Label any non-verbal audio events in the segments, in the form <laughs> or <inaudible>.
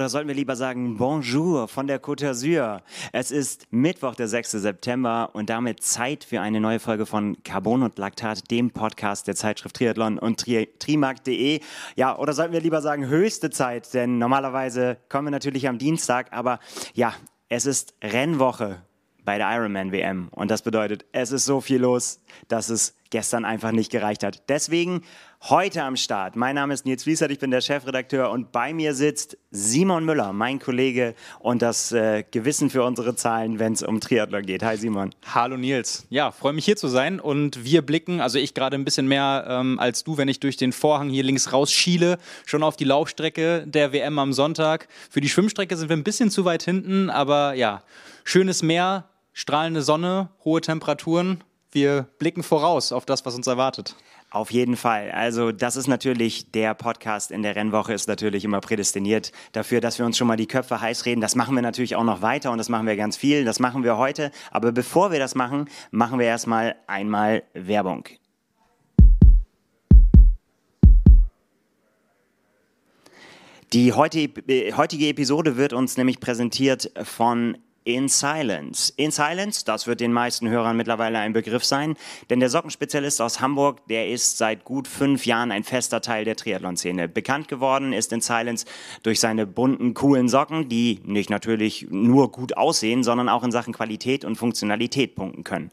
Oder sollten wir lieber sagen Bonjour von der Côte d'Azur? Es ist Mittwoch, der 6. September und damit Zeit für eine neue Folge von Carbon und Laktat, dem Podcast der Zeitschrift Triathlon und Tri Trimark.de. Ja, oder sollten wir lieber sagen höchste Zeit, denn normalerweise kommen wir natürlich am Dienstag, aber ja, es ist Rennwoche bei der Ironman WM und das bedeutet, es ist so viel los, dass es gestern einfach nicht gereicht hat. Deswegen heute am Start. Mein Name ist Nils Wiesert, ich bin der Chefredakteur und bei mir sitzt Simon Müller, mein Kollege und das äh, Gewissen für unsere Zahlen, wenn es um Triathlon geht. Hi Simon. Hallo Nils. Ja, freue mich hier zu sein und wir blicken, also ich gerade ein bisschen mehr ähm, als du, wenn ich durch den Vorhang hier links rausschiele, schon auf die Laufstrecke der WM am Sonntag. Für die Schwimmstrecke sind wir ein bisschen zu weit hinten, aber ja, schönes Meer, strahlende Sonne, hohe Temperaturen. Wir blicken voraus auf das, was uns erwartet. Auf jeden Fall. Also das ist natürlich der Podcast in der Rennwoche ist natürlich immer prädestiniert dafür, dass wir uns schon mal die Köpfe heiß reden. Das machen wir natürlich auch noch weiter und das machen wir ganz viel. Das machen wir heute. Aber bevor wir das machen, machen wir erstmal einmal Werbung. Die äh, heutige Episode wird uns nämlich präsentiert von in Silence. In Silence, das wird den meisten Hörern mittlerweile ein Begriff sein, denn der Sockenspezialist aus Hamburg, der ist seit gut fünf Jahren ein fester Teil der Triathlon-Szene. Bekannt geworden ist In Silence durch seine bunten, coolen Socken, die nicht natürlich nur gut aussehen, sondern auch in Sachen Qualität und Funktionalität punkten können.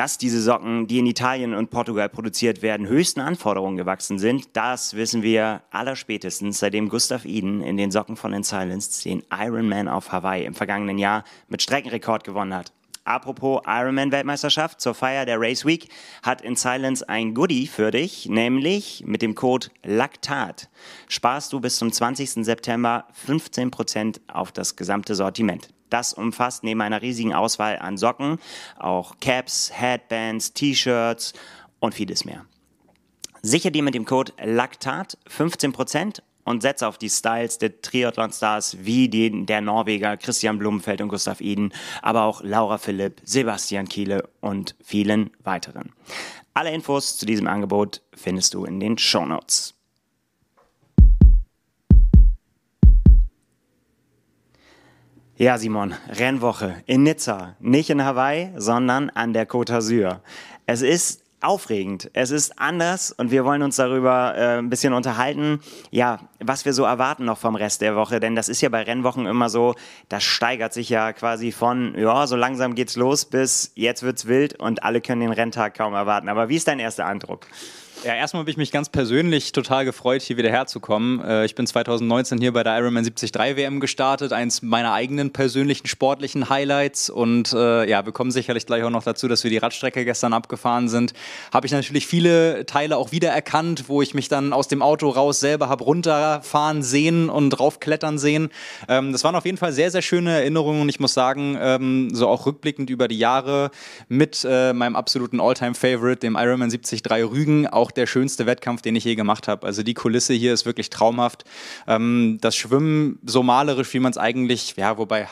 Dass diese Socken, die in Italien und Portugal produziert werden, höchsten Anforderungen gewachsen sind, das wissen wir allerspätestens, seitdem Gustav Eden in den Socken von In Silence den Ironman auf Hawaii im vergangenen Jahr mit Streckenrekord gewonnen hat. Apropos Ironman-Weltmeisterschaft, zur Feier der Race Week hat In Silence ein Goodie für dich, nämlich mit dem Code Laktat sparst du bis zum 20. September 15% auf das gesamte Sortiment. Das umfasst neben einer riesigen Auswahl an Socken auch Caps, Headbands, T-Shirts und vieles mehr. Sicher dir mit dem Code Laktat 15% und setze auf die Styles der Triathlon-Stars wie den der Norweger Christian Blumenfeld und Gustav Eden, aber auch Laura Philipp, Sebastian Kiele und vielen weiteren. Alle Infos zu diesem Angebot findest du in den Shownotes. Ja, Simon, Rennwoche in Nizza, nicht in Hawaii, sondern an der Côte d'Azur. Es ist aufregend, es ist anders und wir wollen uns darüber äh, ein bisschen unterhalten, ja, was wir so erwarten noch vom Rest der Woche, denn das ist ja bei Rennwochen immer so, das steigert sich ja quasi von, ja, so langsam geht's los bis jetzt wird's wild und alle können den Renntag kaum erwarten. Aber wie ist dein erster Eindruck? Ja, erstmal habe ich mich ganz persönlich total gefreut, hier wieder herzukommen. Äh, ich bin 2019 hier bei der Ironman 73 WM gestartet, eins meiner eigenen persönlichen sportlichen Highlights. Und äh, ja, wir kommen sicherlich gleich auch noch dazu, dass wir die Radstrecke gestern abgefahren sind. Habe ich natürlich viele Teile auch wiedererkannt, wo ich mich dann aus dem Auto raus selber habe runterfahren sehen und draufklettern sehen. Ähm, das waren auf jeden Fall sehr, sehr schöne Erinnerungen. Und ich muss sagen, ähm, so auch rückblickend über die Jahre mit äh, meinem absoluten Alltime favorite dem Ironman 73 Rügen, auch auch der schönste Wettkampf, den ich je gemacht habe. Also die Kulisse hier ist wirklich traumhaft. Ähm, das Schwimmen so malerisch, wie man es eigentlich, ja, wobei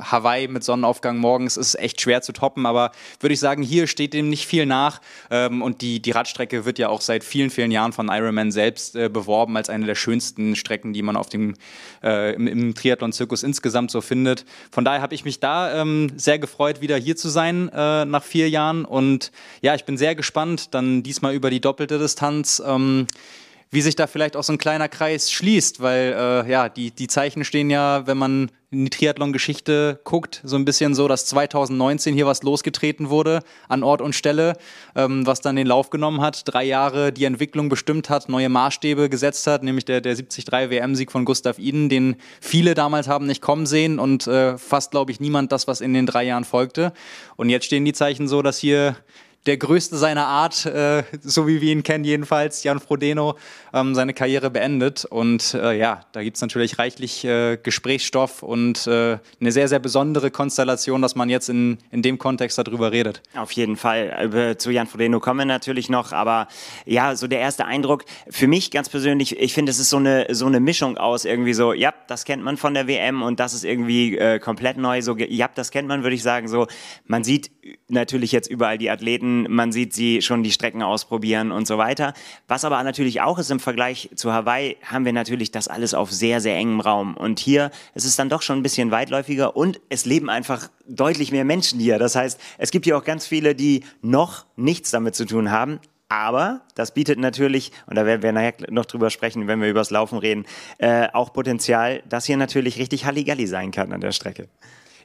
Hawaii mit Sonnenaufgang morgens ist echt schwer zu toppen, aber würde ich sagen, hier steht dem nicht viel nach. Ähm, und die, die Radstrecke wird ja auch seit vielen, vielen Jahren von Ironman selbst äh, beworben als eine der schönsten Strecken, die man auf dem, äh, im, im Triathlon-Zirkus insgesamt so findet. Von daher habe ich mich da ähm, sehr gefreut, wieder hier zu sein äh, nach vier Jahren. Und ja, ich bin sehr gespannt, dann diesmal über die doppelte Distanz. Ähm, wie sich da vielleicht auch so ein kleiner Kreis schließt, weil äh, ja, die, die Zeichen stehen ja, wenn man in die Triathlon-Geschichte guckt, so ein bisschen so, dass 2019 hier was losgetreten wurde an Ort und Stelle, ähm, was dann den Lauf genommen hat, drei Jahre die Entwicklung bestimmt hat, neue Maßstäbe gesetzt hat, nämlich der, der 73 WM-Sieg von Gustav Iden, den viele damals haben nicht kommen sehen und äh, fast, glaube ich, niemand das, was in den drei Jahren folgte. Und jetzt stehen die Zeichen so, dass hier der größte seiner Art, äh, so wie wir ihn kennen jedenfalls, Jan Frodeno, ähm, seine Karriere beendet. Und äh, ja, da gibt es natürlich reichlich äh, Gesprächsstoff und äh, eine sehr, sehr besondere Konstellation, dass man jetzt in, in dem Kontext darüber redet. Auf jeden Fall. Zu Jan Frodeno kommen wir natürlich noch, aber ja, so der erste Eindruck für mich ganz persönlich, ich finde, es ist so eine, so eine Mischung aus irgendwie so, ja, das kennt man von der WM und das ist irgendwie äh, komplett neu. So, ja, das kennt man, würde ich sagen, so, man sieht natürlich jetzt überall die Athleten, man, sieht sie schon die Strecken ausprobieren und so weiter. Was aber natürlich auch ist im Vergleich zu Hawaii, haben wir natürlich das alles auf sehr, sehr engem Raum. Und hier ist es dann doch schon ein bisschen weitläufiger und es leben einfach deutlich mehr Menschen hier. Das heißt, es gibt hier auch ganz viele, die noch nichts damit zu tun haben, aber das bietet natürlich, und da werden wir nachher noch drüber sprechen, wenn wir übers Laufen reden, äh, auch Potenzial, dass hier natürlich richtig Halligalli sein kann an der Strecke.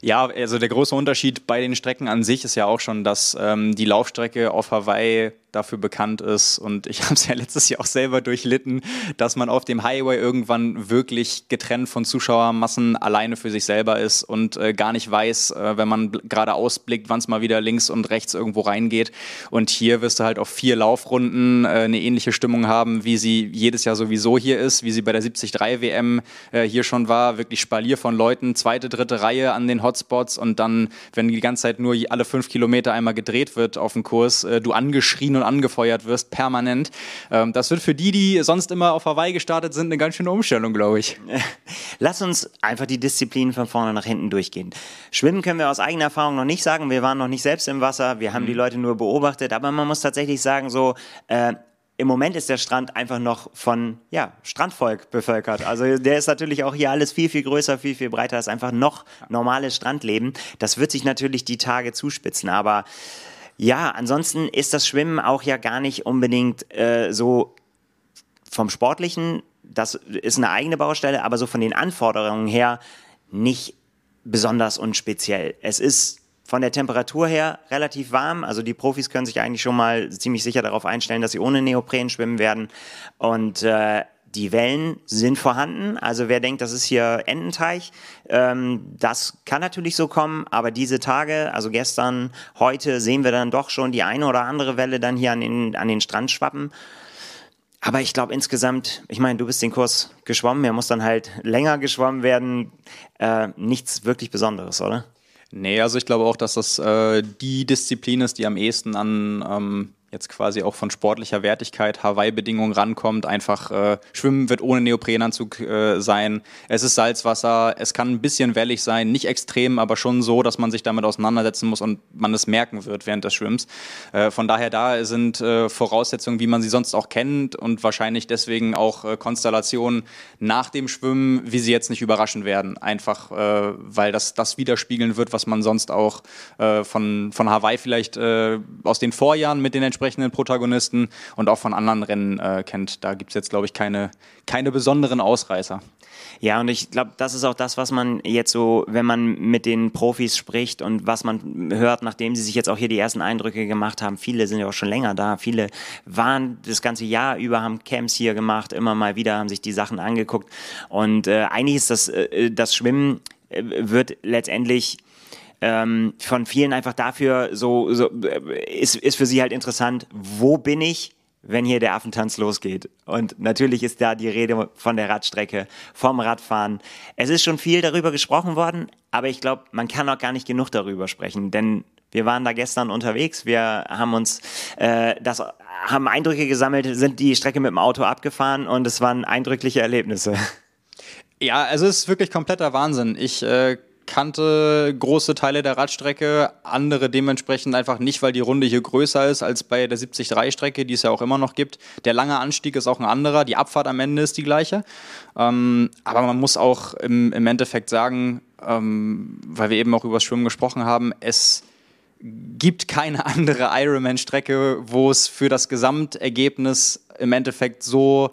Ja, also der große Unterschied bei den Strecken an sich ist ja auch schon, dass ähm, die Laufstrecke auf Hawaii dafür bekannt ist. Und ich <laughs> habe es ja letztes Jahr auch selber durchlitten, dass man auf dem Highway irgendwann wirklich getrennt von Zuschauermassen alleine für sich selber ist und äh, gar nicht weiß, äh, wenn man gerade ausblickt, wann es mal wieder links und rechts irgendwo reingeht. Und hier wirst du halt auf vier Laufrunden äh, eine ähnliche Stimmung haben, wie sie jedes Jahr sowieso hier ist, wie sie bei der 73 WM äh, hier schon war. Wirklich Spalier von Leuten, zweite, dritte Reihe an den Hotspots und dann, wenn die ganze Zeit nur alle fünf Kilometer einmal gedreht wird auf dem Kurs, äh, du angeschrien und und angefeuert wirst, permanent. Ähm, das wird für die, die sonst immer auf Hawaii gestartet sind, eine ganz schöne Umstellung, glaube ich. <laughs> Lass uns einfach die Disziplinen von vorne nach hinten durchgehen. Schwimmen können wir aus eigener Erfahrung noch nicht sagen. Wir waren noch nicht selbst im Wasser. Wir haben mhm. die Leute nur beobachtet. Aber man muss tatsächlich sagen, so, äh, im Moment ist der Strand einfach noch von ja, Strandvolk bevölkert. Also der ist natürlich auch hier alles viel, viel größer, viel, viel breiter. Das ist einfach noch normales Strandleben. Das wird sich natürlich die Tage zuspitzen. Aber ja, ansonsten ist das Schwimmen auch ja gar nicht unbedingt äh, so vom Sportlichen, das ist eine eigene Baustelle, aber so von den Anforderungen her nicht besonders und speziell. Es ist von der Temperatur her relativ warm. Also die Profis können sich eigentlich schon mal ziemlich sicher darauf einstellen, dass sie ohne Neopren schwimmen werden. Und äh, die Wellen sind vorhanden. Also wer denkt, das ist hier Ententeich, ähm, das kann natürlich so kommen. Aber diese Tage, also gestern, heute, sehen wir dann doch schon die eine oder andere Welle dann hier an den, an den Strand schwappen. Aber ich glaube insgesamt, ich meine, du bist den Kurs geschwommen, er muss dann halt länger geschwommen werden. Äh, nichts wirklich Besonderes, oder? Nee, also ich glaube auch, dass das äh, die Disziplin ist, die am ehesten an ähm, jetzt quasi auch von sportlicher Wertigkeit Hawaii-Bedingungen rankommt. Einfach äh, schwimmen wird ohne Neoprenanzug äh, sein. Es ist Salzwasser, es kann ein bisschen wellig sein, nicht extrem, aber schon so, dass man sich damit auseinandersetzen muss und man es merken wird während des Schwimmens. Äh, von daher da sind äh, Voraussetzungen, wie man sie sonst auch kennt und wahrscheinlich deswegen auch äh, Konstellationen nach dem Schwimmen, wie sie jetzt nicht überraschen werden. Einfach, äh, weil das das widerspiegeln wird, was man sonst auch von, von Hawaii vielleicht aus den Vorjahren mit den entsprechenden entsprechenden Protagonisten und auch von anderen Rennen äh, kennt. Da gibt es jetzt, glaube ich, keine, keine besonderen Ausreißer. Ja, und ich glaube, das ist auch das, was man jetzt so, wenn man mit den Profis spricht und was man hört, nachdem sie sich jetzt auch hier die ersten Eindrücke gemacht haben. Viele sind ja auch schon länger da. Viele waren das ganze Jahr über, haben Camps hier gemacht, immer mal wieder, haben sich die Sachen angeguckt. Und äh, eigentlich ist das, äh, äh das Schwimmen äh, wird letztendlich ähm, von vielen einfach dafür so, so äh, ist, ist für sie halt interessant, wo bin ich, wenn hier der Affentanz losgeht. Und natürlich ist da die Rede von der Radstrecke, vom Radfahren. Es ist schon viel darüber gesprochen worden, aber ich glaube, man kann auch gar nicht genug darüber sprechen, denn wir waren da gestern unterwegs, wir haben uns äh, das haben Eindrücke gesammelt, sind die Strecke mit dem Auto abgefahren und es waren eindrückliche Erlebnisse. Ja, also es ist wirklich kompletter Wahnsinn. Ich äh, kannte große Teile der Radstrecke, andere dementsprechend einfach nicht, weil die Runde hier größer ist als bei der 70-3-Strecke, die es ja auch immer noch gibt. Der lange Anstieg ist auch ein anderer, die Abfahrt am Ende ist die gleiche. Ähm, aber man muss auch im, im Endeffekt sagen, ähm, weil wir eben auch über das Schwimmen gesprochen haben, es gibt keine <laughs> andere Ironman-Strecke, wo es für das Gesamtergebnis im Endeffekt so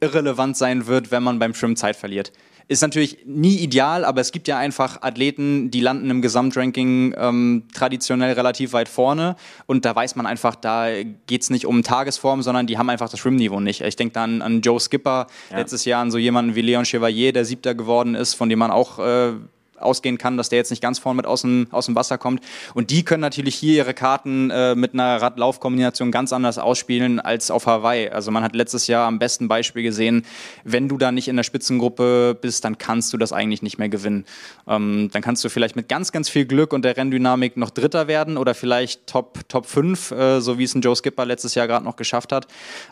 irrelevant sein wird, wenn man beim Schwimmen Zeit verliert. Ist natürlich nie ideal, aber es gibt ja einfach Athleten, die landen im Gesamtranking ähm, traditionell relativ weit vorne. Und da weiß man einfach, da geht es nicht um Tagesform, sondern die haben einfach das Rimniveau nicht. Ich denke da an, an Joe Skipper ja. letztes Jahr, an so jemanden wie Leon Chevalier, der Siebter geworden ist, von dem man auch. Äh, ausgehen kann, dass der jetzt nicht ganz vorne mit aus dem, aus dem Wasser kommt. Und die können natürlich hier ihre Karten äh, mit einer Radlaufkombination ganz anders ausspielen als auf Hawaii. Also man hat letztes Jahr am besten Beispiel gesehen, wenn du da nicht in der Spitzengruppe bist, dann kannst du das eigentlich nicht mehr gewinnen. Ähm, dann kannst du vielleicht mit ganz, ganz viel Glück und der Renndynamik noch Dritter werden oder vielleicht Top, Top 5, äh, so wie es ein Joe Skipper letztes Jahr gerade noch geschafft hat.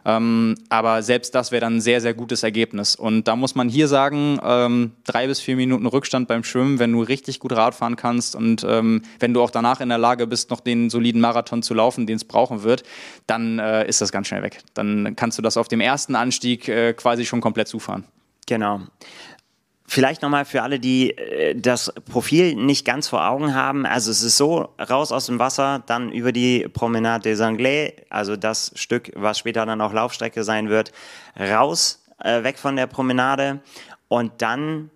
Ähm, aber selbst das wäre dann ein sehr, sehr gutes Ergebnis. Und da muss man hier sagen, ähm, drei bis vier Minuten Rückstand beim Schwimmen zusammen, wenn du richtig gut Radfahren kannst und ähm, wenn du auch danach in der Lage bist, noch den soliden Marathon zu laufen, den es brauchen wird, dann äh, ist das ganz schnell weg. Dann kannst du das auf dem ersten Anstieg äh, quasi schon komplett zufahren. Genau. Vielleicht nochmal für alle, die äh, das Profil nicht ganz vor Augen haben. Also es ist so, raus aus dem Wasser, dann über die Promenade des Anglais, also das Stück, was später dann auch Laufstrecke sein wird, raus, äh, weg von der Promenade und dann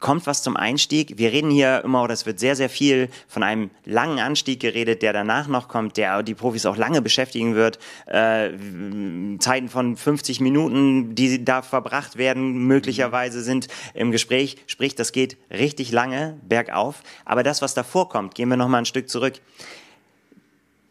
kommt was zum Einstieg. Wir reden hier immer, oder es wird sehr, sehr viel von einem langen Anstieg geredet, der danach noch kommt, der die Profis auch lange beschäftigen wird. Äh, Zeiten von 50 Minuten, die da verbracht werden, möglicherweise mhm. sind im Gespräch. Sprich, das geht richtig lange bergauf. Aber das, was davor kommt, gehen wir nochmal ein Stück zurück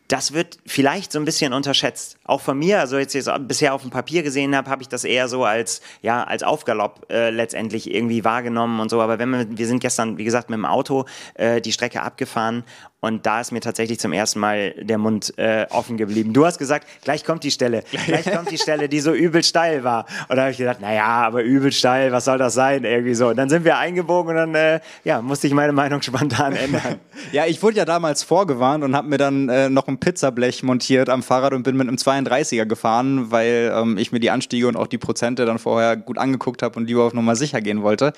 das wird vielleicht so ein bisschen unterschätzt. Auch von mir, also jetzt, jetzt bisher auf dem Papier gesehen habe, habe ich das eher so als, ja, als Aufgalopp äh, letztendlich irgendwie wahrgenommen und so. Aber wenn man, wir sind gestern, wie gesagt, mit dem Auto äh, die Strecke abgefahren und da ist mir tatsächlich zum ersten Mal der Mund äh, offen geblieben. Du hast gesagt, gleich kommt die Stelle, gleich kommt die Stelle, die so übel steil war. Und da habe ich gedacht, naja, aber übel steil, was soll das sein? Irgendwie so. Und dann sind wir eingebogen und dann äh, ja, musste ich meine Meinung <laughs> spontan ändern. ja, ich wurde ja damals vorgewarnt und habe mir dann äh, noch ein Pizzablech montiert am Fahrrad und bin mit einem 32er gefahren, weil ähm, ich mir die Anstiege und auch die Prozente dann vorher gut angeguckt habe und lieber auf Nummer sicher gehen wollte.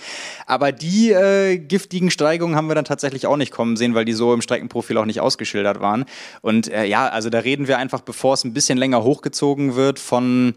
Aber die äh, giftigen Steigungen haben wir dann tatsächlich auch nicht kommen sehen, weil die so im Strecken Profil auch nicht ausgeschildert waren. Und äh, ja, also da reden wir einfach, bevor es ein bisschen länger hochgezogen wird, von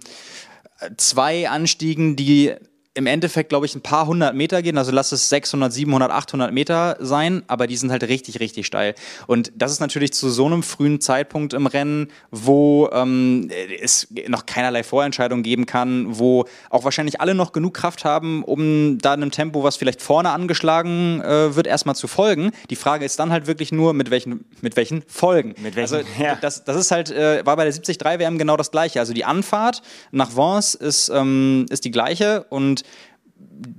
äh, zwei Anstiegen, die im Endeffekt, glaube ich, ein paar hundert Meter gehen. Also lass es 600, 700, 800 Meter sein, aber die sind halt richtig, richtig steil. Und das ist natürlich zu so einem frühen Zeitpunkt im Rennen, wo ähm, es noch keinerlei Vorentscheidung geben kann, wo auch wahrscheinlich alle noch genug Kraft haben, um da einem Tempo, was vielleicht vorne angeschlagen äh, wird, erstmal zu folgen. Die Frage ist dann halt wirklich nur, mit welchen, mit welchen Folgen. Mit welchen, also ja. das, das ist halt, äh, war bei der 73 WM genau das gleiche. Also die Anfahrt nach Vence ist, ähm, ist die gleiche und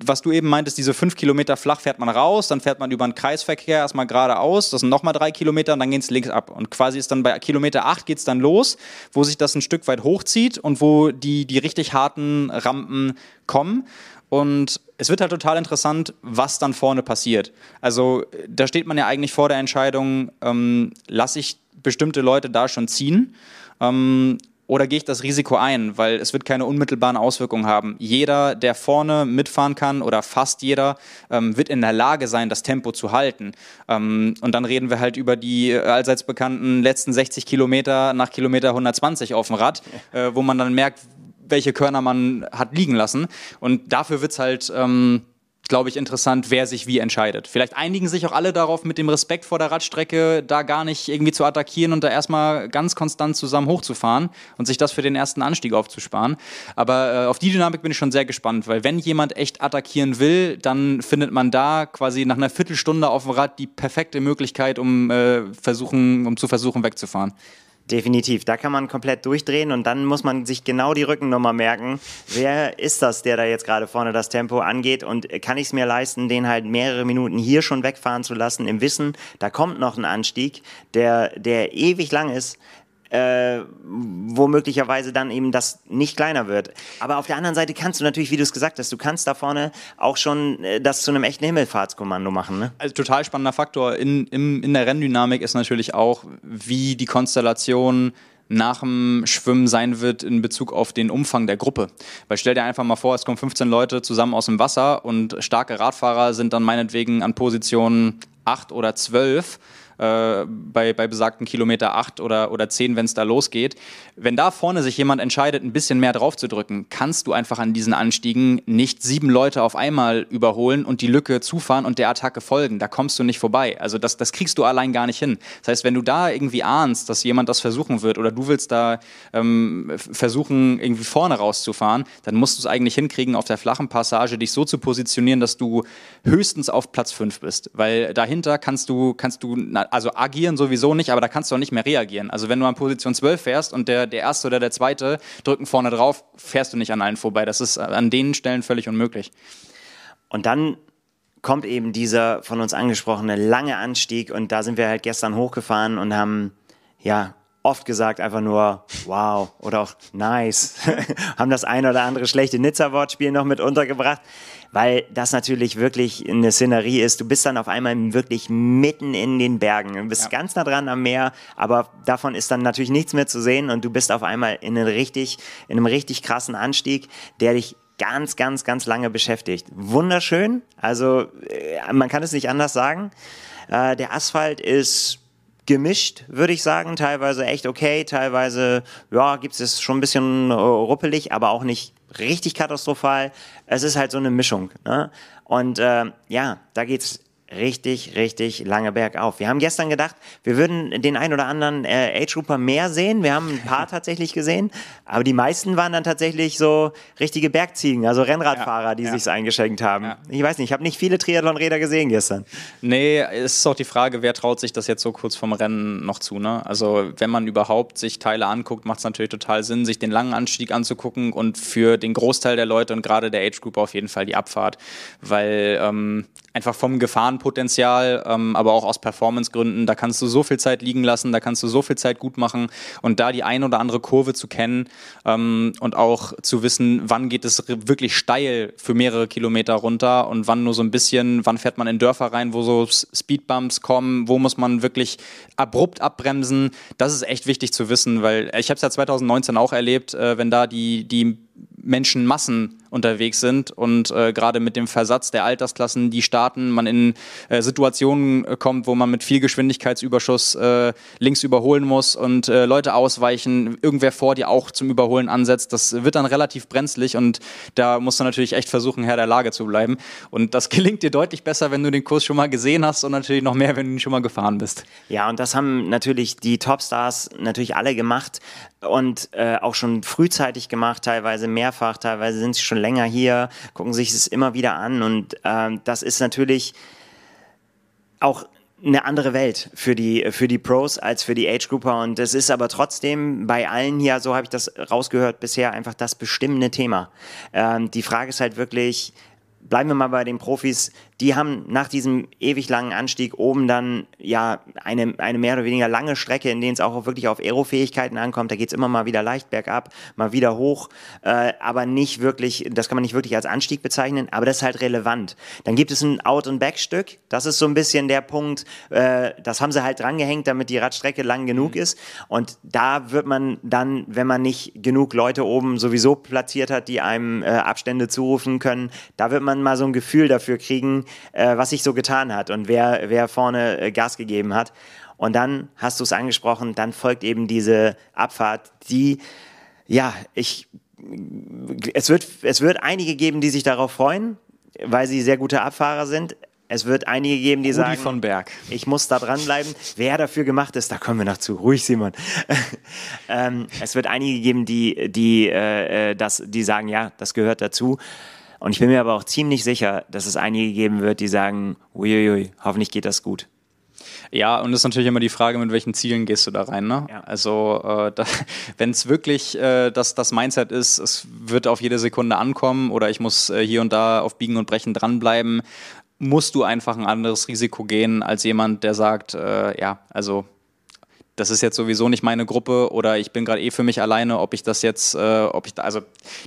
was du eben meintest, diese fünf Kilometer flach fährt man raus, dann fährt man über den Kreisverkehr erstmal geradeaus, das sind nochmal drei Kilometer und dann geht es links ab. Und quasi ist dann bei Kilometer acht geht es dann los, wo sich das ein Stück weit hochzieht und wo die, die richtig harten Rampen kommen. Und es wird halt total interessant, was dann vorne passiert. Also da steht man ja eigentlich vor der Entscheidung, ähm, lasse ich bestimmte Leute da schon ziehen ähm, oder gehe ich das Risiko ein, weil es wird keine unmittelbaren Auswirkungen haben. Jeder, der vorne mitfahren kann oder fast jeder, ähm, wird in der Lage sein, das Tempo zu halten. Ähm, und dann reden wir halt über die äh, allseits bekannten letzten 60 Kilometer nach Kilometer 120 auf dem Rad, äh, wo man dann merkt, welche Körner man hat liegen lassen. Und dafür wird es halt ähm, glaube ich, interessant, wer sich wie entscheidet. Vielleicht einigen sich auch alle darauf, mit dem Respekt vor der Radstrecke da gar nicht irgendwie zu attackieren und da erstmal ganz konstant zusammen hochzufahren und sich das für den ersten Anstieg aufzusparen. Aber äh, auf die Dynamik bin ich schon sehr gespannt, weil wenn jemand echt attackieren will, dann findet man da quasi nach einer Viertelstunde auf dem Rad die perfekte Möglichkeit, um, äh, versuchen, um zu versuchen, wegzufahren. Definitiv, da kann man komplett durchdrehen und dann muss man sich genau die Rückennummer merken. Wer ist das, der da jetzt gerade vorne das Tempo angeht und kann ich es mir leisten, den halt mehrere Minuten hier schon wegfahren zu lassen im Wissen, da kommt noch ein Anstieg, der, der ewig lang ist äh, wo möglicherweise dann eben das nicht kleiner wird. Aber auf der anderen Seite kannst du natürlich, wie du es gesagt hast, du kannst da vorne auch schon äh, das zu einem echten Himmelfahrtskommando machen. Ne? Also total spannender Faktor in, im, in der Renndynamik ist natürlich auch, wie die Konstellation nach dem Schwimmen sein wird in Bezug auf den Umfang der Gruppe. Weil stell dir einfach mal vor, es kommen 15 Leute zusammen aus dem Wasser und starke Radfahrer sind dann meinetwegen an Position 8 oder 12 äh, bei, bei besagten Kilometer 8 oder, oder 10, wenn es da losgeht. Wenn da vorne sich jemand entscheidet, ein bisschen mehr drauf zu drücken, kannst du einfach an diesen Anstiegen nicht sieben Leute auf einmal überholen und die Lücke zufahren und der Attacke folgen. Da kommst du nicht vorbei. Also das, das kriegst du allein gar nicht hin. Das heißt, wenn du da irgendwie ahnst, dass jemand das versuchen wird oder du willst da ähm, versuchen, irgendwie vorne rauszufahren, dann musst du es eigentlich hinkriegen, auf der flachen Passage dich so zu positionieren, dass du höchstens auf Platz 5 bist. Weil dahinter kannst du, kannst du also agieren sowieso nicht, aber da kannst du auch nicht mehr reagieren. Also wenn du an Position 12 fährst und der, der Erste oder der Zweite drücken vorne drauf, fährst du nicht an allen vorbei. Das ist an den Stellen völlig unmöglich. Und dann kommt eben dieser von uns angesprochene lange Anstieg und da sind wir halt gestern hochgefahren und haben ja oft gesagt einfach nur wow oder auch nice, <laughs> haben das ein oder andere schlechte Nizza-Wortspiel noch mit untergebracht, weil das natürlich wirklich eine Szenerie ist. Du bist dann auf einmal wirklich mitten in den Bergen, du bist ja. ganz nah dran am Meer, aber davon ist dann natürlich nichts mehr zu sehen und du bist auf einmal in, einen richtig, in einem richtig krassen Anstieg, der dich ganz, ganz, ganz lange beschäftigt. Wunderschön, also äh, man kann es nicht anders sagen. Äh, der Asphalt ist gemischt, würde ich sagen. Teilweise echt okay, teilweise ja, gibt es schon ein bisschen äh, ruppelig, aber auch nicht richtig katastrophal. Es ist halt so eine Mischung. Ne? Und äh, ja, da geht es richtig, richtig lange bergauf. Wir haben gestern gedacht, wir würden den ein oder anderen äh, Age Grouper mehr sehen. Wir haben ein paar <laughs> tatsächlich gesehen, aber die meisten waren dann tatsächlich so richtige Bergziegen, also Rennradfahrer, ja, die ja. sich's eingeschenkt haben. Ja. Ich weiß nicht, ich habe nicht viele Triathlon-Räder gesehen gestern. Nee, es ist auch die Frage, wer traut sich das jetzt so kurz vorm Rennen noch zu, ne? Also, wenn man überhaupt sich Teile anguckt, macht es natürlich total Sinn, sich den langen Anstieg anzugucken und für den Großteil der Leute und gerade der Age Grouper auf jeden Fall die Abfahrt, weil ähm, einfach vom Gefahren Potenzial, ähm, aber auch aus Performancegründen. Da kannst du so viel Zeit liegen lassen, da kannst du so viel Zeit gut machen und da die ein oder andere Kurve zu kennen ähm, und auch zu wissen, wann geht es wirklich steil für mehrere Kilometer runter und wann nur so ein bisschen, wann fährt man in Dörfer rein, wo so Speedbumps kommen, wo muss man wirklich abrupt abbremsen. Das ist echt wichtig zu wissen, weil ich habe es ja 2019 auch erlebt, äh, wenn da die, die Menschenmassen unterwegs sind und äh, gerade mit dem Versatz der Altersklassen, die starten, man in äh, Situationen äh, kommt, wo man mit viel Geschwindigkeitsüberschuss äh, links überholen muss und äh, Leute ausweichen, irgendwer vor dir auch zum Überholen ansetzt, das wird dann relativ brenzlig und da musst du natürlich echt versuchen, Herr der Lage zu bleiben. Und das <laughs> gelingt dir deutlich besser, wenn du den Kurs schon mal gesehen hast und natürlich noch mehr, wenn du ihn schon mal gefahren bist. Ja, und das haben natürlich die Topstars natürlich alle gemacht und äh, auch schon frühzeitig gemacht, teilweise mehrfach, teilweise sind sie schon länger hier, gucken sich es immer wieder an und ähm, das ist natürlich auch eine andere Welt für die, für die Pros als für die Age-Grouper. Und es ist aber trotzdem bei allen hier, so habe ich das rausgehört bisher, einfach das bestimmende Thema. Ähm, die Frage ist halt wirklich, bleiben wir mal bei den Profis, die haben nach diesem ewig langen Anstieg oben dann ja eine, eine mehr oder weniger lange Strecke, in denen es auch wirklich auf Aerofähigkeiten ankommt. Da geht's immer mal wieder leicht bergab, mal wieder hoch, äh, aber nicht wirklich, das kann man nicht wirklich als Anstieg bezeichnen, aber das ist halt relevant. Dann gibt es ein Out-and-Back-Stück, das ist so ein bisschen der Punkt, äh, das haben sie halt drangehängt, damit die Radstrecke lang genug mhm. ist und da wird man dann, wenn man nicht genug Leute oben sowieso platziert hat, die einem äh, Abstände zurufen können, da wird man mal so ein Gefühl dafür kriegen, äh, was sich so getan hat und wer, wer vorne äh, Gas gegeben hat. Und dann hast du es angesprochen, dann folgt eben diese Abfahrt, die, ja, ich, es wird, es wird einige geben, die sich darauf freuen, weil sie sehr gute Abfahrer sind. Es wird einige geben, die Rudi sagen, von Berg. ich muss da dranbleiben. Wer dafür gemacht ist, da kommen wir noch zu. Ruhig, Simon. <laughs> ähm, es wird einige geben, die, die, äh, äh das, die sagen, ja, das gehört dazu. Und ich bin mir aber auch ziemlich sicher, dass es einige geben wird, die sagen, uiuiui, hoffentlich geht das gut. Ja, und das ist natürlich immer die Frage, mit welchen Zielen gehst du da rein. Ne? Ja. Also äh, <laughs> wenn es wirklich äh, das, das Mindset ist, es wird auf jede Sekunde ankommen oder ich muss äh, hier und da auf Biegen und Brechen dranbleiben, musst du einfach ein anderes Risiko gehen als jemand, der sagt, äh, ja, also das ist jetzt sowieso nicht meine Gruppe oder ich bin gerade eh für mich alleine, ob ich das jetzt, äh, ob ich da, also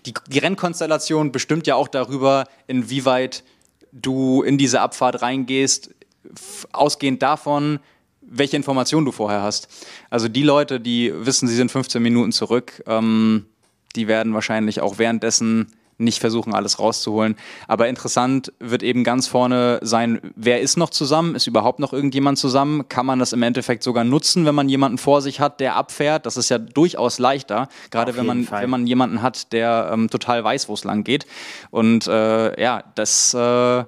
die, die Rennkonstellation bestimmt ja auch darüber, inwieweit du in diese Abfahrt reingehst, ausgehend davon, welche Informationen du vorher hast. Also die Leute, die wissen, sie sind 15 Minuten zurück, ähm, die werden wahrscheinlich auch währenddessen nicht versuchen, alles rauszuholen. Aber interessant wird eben ganz vorne sein, wer ist noch zusammen? Ist überhaupt noch irgendjemand zusammen? Kann man das im Endeffekt sogar nutzen, wenn man jemanden vor sich hat, der abfährt? Das ist ja durchaus leichter, gerade wenn man, Fall. wenn man jemanden hat, der ähm, total weiß, wo es lang geht. Und äh, ja, das. Äh,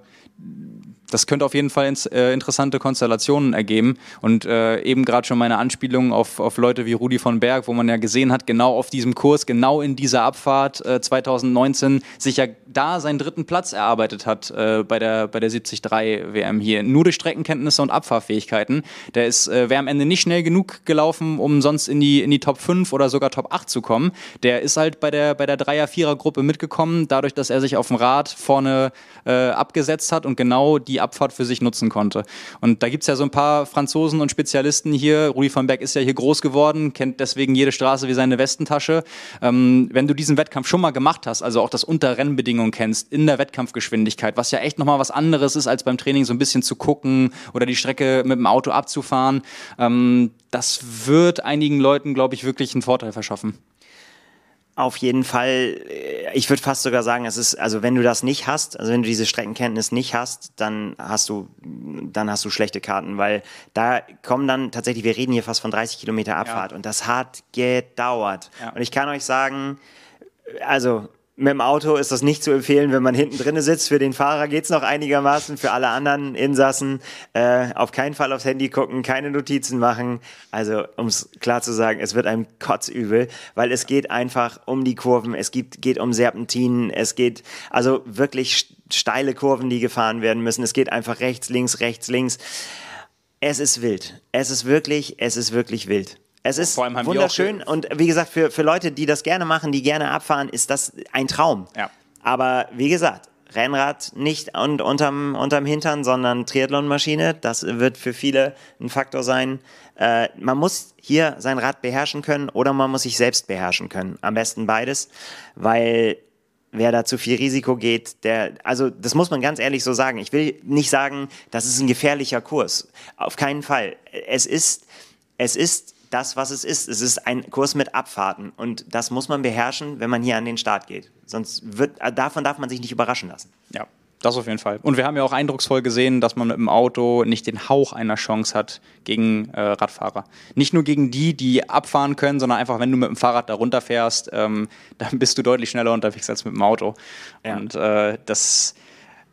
das könnte auf jeden Fall ins, äh, interessante Konstellationen ergeben. Und äh, eben gerade schon meine Anspielungen auf, auf Leute wie Rudi von Berg, wo man ja gesehen hat, genau auf diesem Kurs, genau in dieser Abfahrt äh, 2019 sich ja da seinen dritten Platz erarbeitet hat äh, bei, der, bei der 73 WM hier. Nur durch Streckenkenntnisse und Abfahrfähigkeiten. Der ist, äh, wäre am Ende nicht schnell genug gelaufen, um sonst in die, in die Top 5 oder sogar Top 8 zu kommen. Der ist halt bei der, bei der Dreier-Vierer-Gruppe mitgekommen, dadurch, dass er sich auf dem Rad vorne äh, abgesetzt hat und genau die Abfahrt für sich nutzen konnte. Und da gibt es ja so ein paar Franzosen und Spezialisten hier. Rudi van Berg ist ja hier groß geworden, kennt deswegen jede Straße wie seine Westentasche. Ähm, wenn du diesen Wettkampf schon mal gemacht hast, also auch das unter Rennbedingungen kennst, in der Wettkampfgeschwindigkeit, was ja echt nochmal was anderes ist, als beim Training so ein bisschen zu gucken oder die Strecke mit dem Auto abzufahren, ähm, das wird einigen Leuten, glaube ich, wirklich einen Vorteil verschaffen auf jeden Fall, äh, ich würde fast sogar sagen, es ist, also wenn du das nicht hast, also wenn du diese Streckenkenntnis nicht hast, dann hast du, dann hast du schlechte Karten, weil da kommen dann tatsächlich, wir reden hier fast von 30 Kilometer Abfahrt ja. und das hat gedauert. Ja. Und ich kann euch sagen, also mit dem Auto ist das nicht zu empfehlen, wenn man hinten drinne sitzt. Für den Fahrer geht's noch einigermaßen, für alle anderen Insassen äh, auf keinen Fall aufs Handy gucken, keine Notizen machen. Also ums klar zu sagen, es wird einem kotzübel, weil es geht einfach um die Kurven, es gibt, geht um Serpentinen, es geht also wirklich steile Kurven, die gefahren werden müssen. Es geht einfach rechts, links, rechts, links. Es ist wild. Es ist wirklich, es ist wirklich wild. Es ist wunderschön und wie gesagt, für, für Leute, die das gerne machen, die gerne abfahren, ist das ein Traum. Ja. Aber wie gesagt, Rennrad nicht und unterm, unterm Hintern, sondern Triathlonmaschine. Das wird für viele ein Faktor sein. Äh, man muss hier sein Rad beherrschen können oder man muss sich selbst beherrschen können. Am besten beides, weil wer da zu viel Risiko geht, der, also das muss man ganz ehrlich so sagen. Ich will nicht sagen, das ist ein gefährlicher Kurs. Auf keinen Fall. Es ist, es ist das, was es ist. Es ist ein Kurs mit Abfahrten und das muss man beherrschen, wenn man hier an den Start geht. Sonst wird, äh, davon darf man sich nicht überraschen lassen. Ja, das auf jeden Fall. Und wir haben ja auch eindrucksvoll gesehen, dass man mit dem Auto nicht den Hauch einer Chance hat gegen äh, Radfahrer. Nicht nur gegen die, die abfahren können, sondern einfach, wenn du mit dem Fahrrad da runterfährst, ähm, <laughs> dann bist du deutlich schneller unterwegs als mit dem Auto. Ja. Und äh, das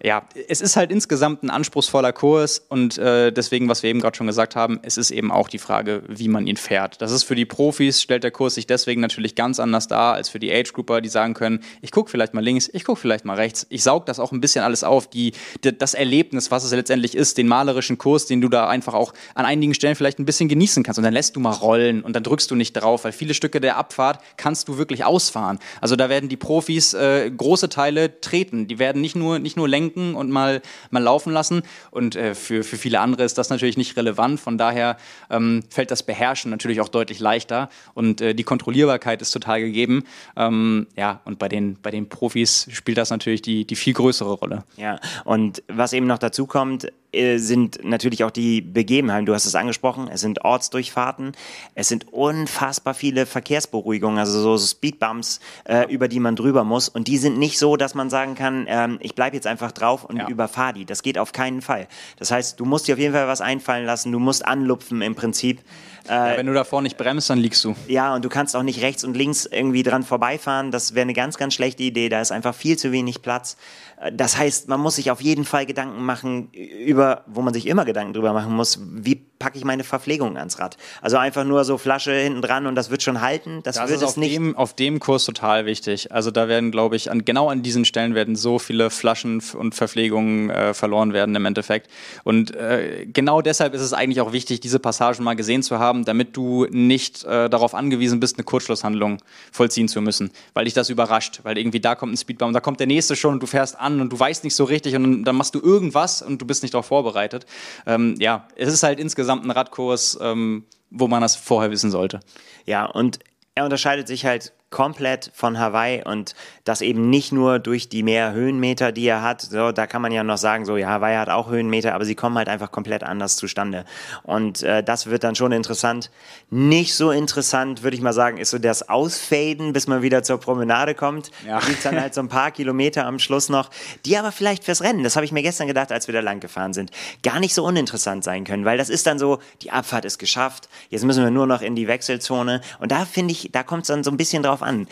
ja, es ist halt insgesamt ein anspruchsvoller Kurs und äh, deswegen, was wir eben gerade schon gesagt haben, es ist eben auch die Frage, wie man ihn fährt. Das ist für die Profis, stellt der Kurs sich deswegen natürlich ganz anders dar als für die Age-Grouper, die sagen können, ich gucke vielleicht mal links, ich gucke vielleicht mal rechts, ich saug das auch ein bisschen alles auf, die, die, das Erlebnis, was es letztendlich ist, den malerischen Kurs, den du da einfach auch an einigen Stellen vielleicht ein bisschen genießen kannst und dann lässt du mal rollen und dann drückst du nicht drauf, weil viele Stücke der Abfahrt kannst du wirklich ausfahren. Also da werden die Profis äh, große Teile treten, die werden nicht nur, nicht nur lenken, denken und mal, mal laufen lassen. Und äh, für, für viele andere ist das natürlich nicht relevant. Von daher ähm, fällt das Beherrschen natürlich auch deutlich leichter und äh, die Kontrollierbarkeit ist total gegeben. Ähm, ja, und bei den, bei den Profis spielt das natürlich die, die viel größere Rolle. Ja, und was eben noch dazu kommt, äh, sind natürlich auch die Begebenheiten. Du hast es angesprochen, es sind Ortsdurchfahrten, es sind unfassbar viele Verkehrsberuhigungen, also so Speedbumps, äh, über die man drüber muss. Und die sind nicht so, dass man sagen kann, ähm, ich bleibe jetzt einfach drauf und ja. überfahr die. Das geht auf keinen Fall. Das heißt, du musst dir auf jeden Fall was einfallen lassen, du musst anlupfen im Prinzip. Ja, äh, wenn du davor nicht bremst, dann liegst du. Ja, und du kannst auch nicht rechts und links irgendwie dran vorbeifahren. Das wäre eine ganz, ganz schlechte Idee. Da ist einfach viel zu wenig Platz. Äh, das heißt, man muss sich auf jeden Fall Gedanken machen über, wo man sich immer Gedanken drüber machen muss, wie packe ich meine Verpflegung ans Rad. Also einfach nur so Flasche hinten dran und das wird schon halten. Das, das wird ist es auf nicht. Dem, auf dem Kurs total wichtig. Also da werden, glaube ich, an, genau an diesen Stellen werden so viele Flaschen und Verpflegungen äh, verloren werden im Endeffekt. Und äh, genau deshalb ist es eigentlich auch wichtig, diese Passagen mal gesehen zu haben, damit du nicht äh, darauf angewiesen bist, eine Kurzschlusshandlung vollziehen zu müssen, weil dich das überrascht, weil irgendwie da kommt ein Speedbump, da kommt der nächste schon und du fährst an und du weißt nicht so richtig und dann machst du irgendwas und du bist nicht darauf vorbereitet. Ähm, ja, es ist halt insgesamt gesamten Radkurs, ähm, wo man das vorher wissen sollte. Ja, und er unterscheidet sich halt komplett von Hawaii und das eben nicht nur durch die mehr Höhenmeter, die er hat. So, da kann man ja noch sagen, so ja, Hawaii hat auch Höhenmeter, aber sie kommen halt einfach komplett anders zustande. Und äh, das wird dann schon interessant. Nicht so interessant, würde ich mal sagen, ist so das Ausfaden, bis man wieder zur Promenade kommt. Ja. Da gibt dann halt so ein paar Kilometer am Schluss noch, die aber vielleicht fürs Rennen, das habe ich mir gestern gedacht, als wir da lang gefahren sind, gar nicht so uninteressant sein können, weil das ist dann so, die Abfahrt ist geschafft, jetzt müssen wir nur noch in die Wechselzone. Und da finde ich, da kommt es dann so ein bisschen drauf drauf an.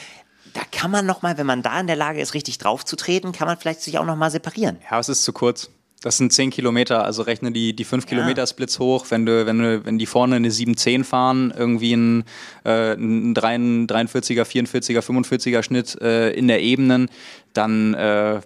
Da kann man nochmal, wenn man da in der Lage ist, richtig draufzutreten, kann man vielleicht sich auch nochmal separieren. Ja, es ist zu kurz. Das sind 10 Kilometer, also rechne die, die 5 ja. Kilometer Splits hoch. Wenn, du, wenn, du, wenn die vorne eine 7-10 fahren, irgendwie ein, äh, ein 43er, 44er, 45er Schnitt äh, in der Ebenen, dann äh,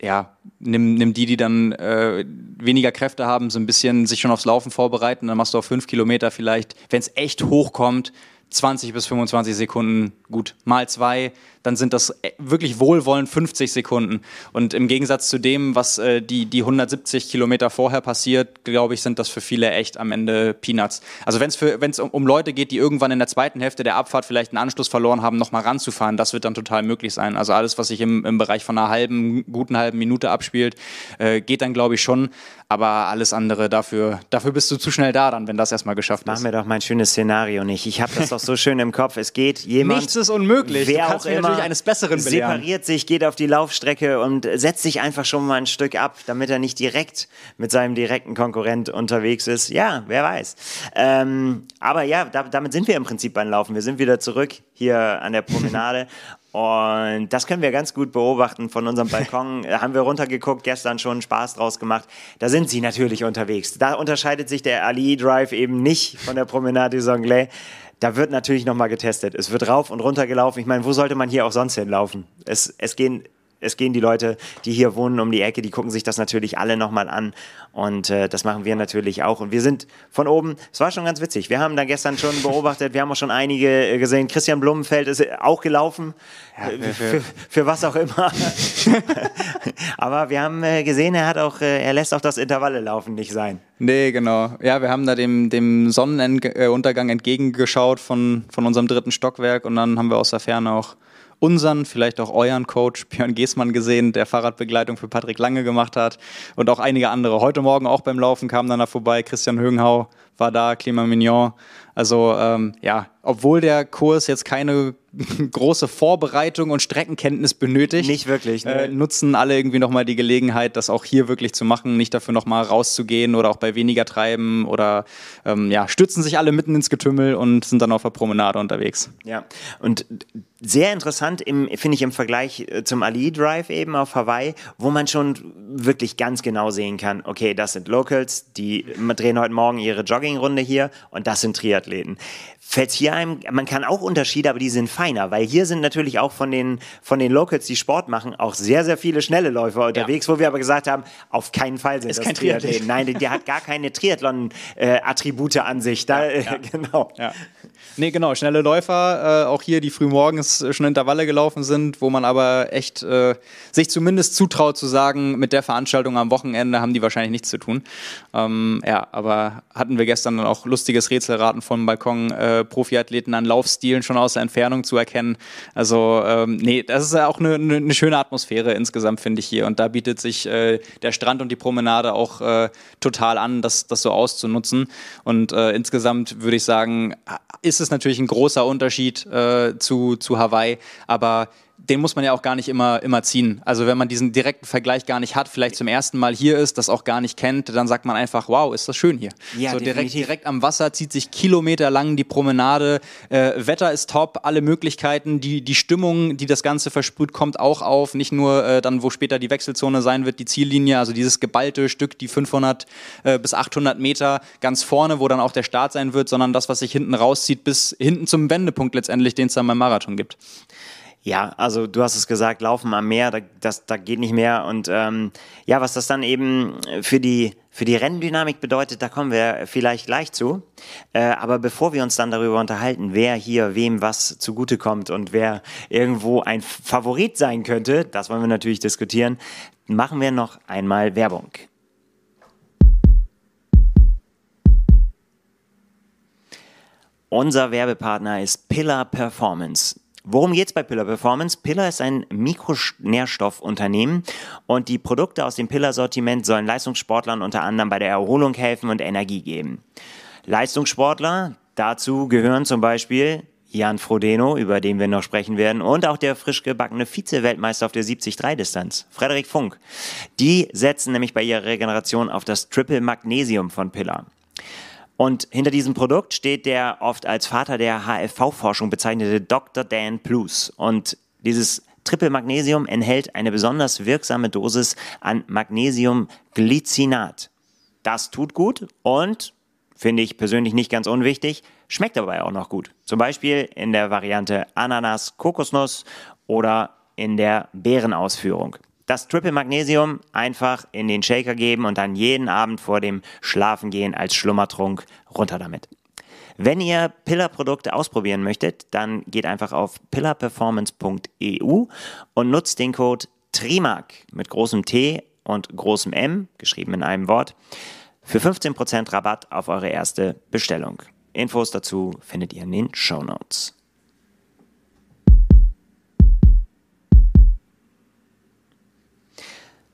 ja, nimm, nimm die, die dann äh, weniger Kräfte haben, so ein bisschen sich schon aufs Laufen vorbereiten. Dann machst du auf 5 Kilometer vielleicht, wenn es echt hochkommt, 20 bis 25 Sekunden, gut, mal zwei dann sind das äh, wirklich wohlwollend 50 Sekunden. Und im Gegensatz zu dem, was äh, die, die 170 Kilometer vorher passiert, glaube ich, sind das für viele echt am Ende Peanuts. Also wenn es um, um Leute geht, die irgendwann in der zweiten Hälfte der Abfahrt vielleicht einen Anschluss verloren haben, nochmal ranzufahren, das wird dann total möglich sein. Also alles, was sich im, im Bereich von einer halben, guten halben Minute abspielt, äh, geht dann, glaube ich, schon. Aber alles andere dafür, dafür bist du zu schnell da dann, wenn das erstmal geschafft ist. Mach mir doch mein schönes Szenario nicht. Ich habe das doch so schön im Kopf. Es geht jemand. Nichts ist unmöglich. Wer auch immer mich eines Besseren belehren. Separiert sich, geht auf die Laufstrecke und setzt sich einfach schon mal ein Stück ab, damit er nicht direkt mit seinem direkten Konkurrent unterwegs ist. Ja, wer weiß. Ähm, aber ja, da, damit sind wir im Prinzip beim Laufen. Wir sind wieder zurück hier an der Promenade. <laughs> Und das können wir ganz gut beobachten von unserem Balkon. Da <laughs> haben wir runtergeguckt, gestern schon Spaß draus gemacht. Da sind sie natürlich unterwegs. Da unterscheidet sich der Ali Drive eben nicht von der Promenade des Anglais da wird natürlich nochmal getestet. Es wird rauf und runter gelaufen. Ich meine, wo sollte man hier auch sonst hinlaufen? Es, es gehen es gehen die Leute, die hier wohnen um die Ecke, die gucken sich das natürlich alle nochmal an. Und äh, das machen wir natürlich auch. Und wir sind von oben, es war schon ganz witzig. Wir haben da gestern schon beobachtet, wir haben auch schon einige äh, gesehen. Christian Blumenfeld ist äh, auch gelaufen, ja, äh, für, für, was auch immer. <laughs> Aber wir haben äh, gesehen, er hat auch, äh, er lässt auch das Intervalle laufen nicht sein. Nee, genau. Ja, wir haben da dem, dem Sonnenuntergang entgegengeschaut von, von unserem dritten Stockwerk und dann haben wir aus der Ferne auch unseren, vielleicht auch euren Coach Björn Geßmann gesehen, der Fahrradbegleitung für Patrick Lange gemacht hat und auch einige andere. Heute Morgen auch beim Laufen kamen dann da vorbei, Christian Högenhau war da, Clément Mignon. Also ähm, ja, obwohl der Kurs jetzt keine <laughs> große Vorbereitung und Streckenkenntnis benötigt. Nicht wirklich. Ne? Äh, nutzen alle irgendwie nochmal die Gelegenheit, das auch hier wirklich zu machen, nicht dafür nochmal rauszugehen oder auch bei weniger treiben oder ähm, ja, stützen sich alle mitten ins Getümmel und sind dann auf der Promenade unterwegs. Ja, und sehr interessant finde ich im Vergleich äh, zum Ali Drive eben auf Hawaii, wo man schon wirklich ganz genau sehen kann, okay, das sind Locals, die drehen heute Morgen ihre Joggingrunde hier und das sind Triathleten fällt hier einem, man kann auch Unterschiede, aber die sind feiner, weil hier sind natürlich auch von den, von den Locals, die Sport machen, auch sehr, sehr viele schnelle Läufer unterwegs, ja. wo wir aber gesagt haben, auf keinen Fall sind Ist das kein Triathleten. Nein, der hat gar keine Triathlon-Attribute äh, an sich. Da, ja, äh, ja. <laughs> genau. Nee, genau, schnelle Läufer, äh, auch hier, die frühmorgens äh, schon Intervalle gelaufen sind, wo man aber echt äh, sich zumindest zutraut zu sagen, mit der Veranstaltung am Wochenende haben die wahrscheinlich nichts zu tun. Ähm, ja, aber hatten wir gestern dann auch lustiges Rätselraten vom Balkon, äh, Profiathleten an Laufstilen schon aus der Entfernung zu erkennen. Also, ähm, nee, das ist ja auch eine ne, ne schöne Atmosphäre insgesamt, finde ich hier. Und da bietet sich äh, der Strand und die Promenade auch äh, total an, das, das so auszunutzen. Und äh, insgesamt würde ich sagen, ist es ist natürlich ein großer Unterschied äh, zu, zu Hawaii, aber den muss man ja auch gar nicht immer, immer ziehen. Also wenn man diesen direkten Vergleich gar nicht hat, vielleicht zum ersten Mal hier ist, das auch gar nicht kennt, dann sagt man einfach, wow, ist das schön hier. Ja, so direkt, direkt am Wasser zieht sich kilometerlang die Promenade, äh, Wetter ist top, alle Möglichkeiten, die, die Stimmung, die das Ganze versprüht, kommt auch auf, nicht nur äh, dann, wo später die Wechselzone sein wird, die Ziellinie, also dieses geballte Stück, die 500 äh, bis 800 Meter ganz vorne, wo dann auch der Start sein wird, sondern das, was sich hinten rauszieht, bis hinten zum Wendepunkt letztendlich, den es dann beim Marathon gibt. Ja, also du hast es gesagt, Laufen am Meer, da, das, da geht nicht mehr. Und ähm, ja, was das dann eben für die, für die Renndynamik bedeutet, da kommen wir vielleicht gleich zu. Äh, aber bevor wir uns dann darüber unterhalten, wer hier wem was zugutekommt und wer irgendwo ein Favorit sein könnte, das wollen wir natürlich diskutieren, machen wir noch einmal Werbung. Unser Werbepartner ist Pillar Performance. Worum geht es bei Pillar Performance? Pillar ist ein Mikronährstoffunternehmen und die Produkte aus dem Pillar-Sortiment sollen Leistungssportlern unter anderem bei der Erholung helfen und Energie geben. Leistungssportler, dazu gehören zum Beispiel Jan Frodeno, über den wir noch sprechen werden, und auch der frisch gebackene Vize-Weltmeister auf der 70-3-Distanz, Frederik Funk. Die setzen nämlich bei ihrer Regeneration auf das Triple Magnesium von Pillar. Und hinter diesem Produkt steht der oft als Vater der HFV-Forschung bezeichnete Dr. Dan Plus. Und dieses Triple Magnesium enthält eine besonders wirksame Dosis an Magnesiumglycinat. Das tut gut und, finde ich persönlich nicht ganz unwichtig, schmeckt dabei auch noch gut. Zum Beispiel in der Variante Ananas, Kokosnuss oder in der Beerenausführung das Triple Magnesium einfach in den Shaker geben und dann jeden Abend vor dem Schlafengehen als Schlummertrunk runter damit. Wenn ihr Pillar-Produkte ausprobieren möchtet, dann geht einfach auf pillarperformance.eu und nutzt den Code TRIMAG mit großem T und großem M, geschrieben in einem Wort, für 15% Rabatt auf eure erste Bestellung. Infos dazu findet ihr in den Show Notes.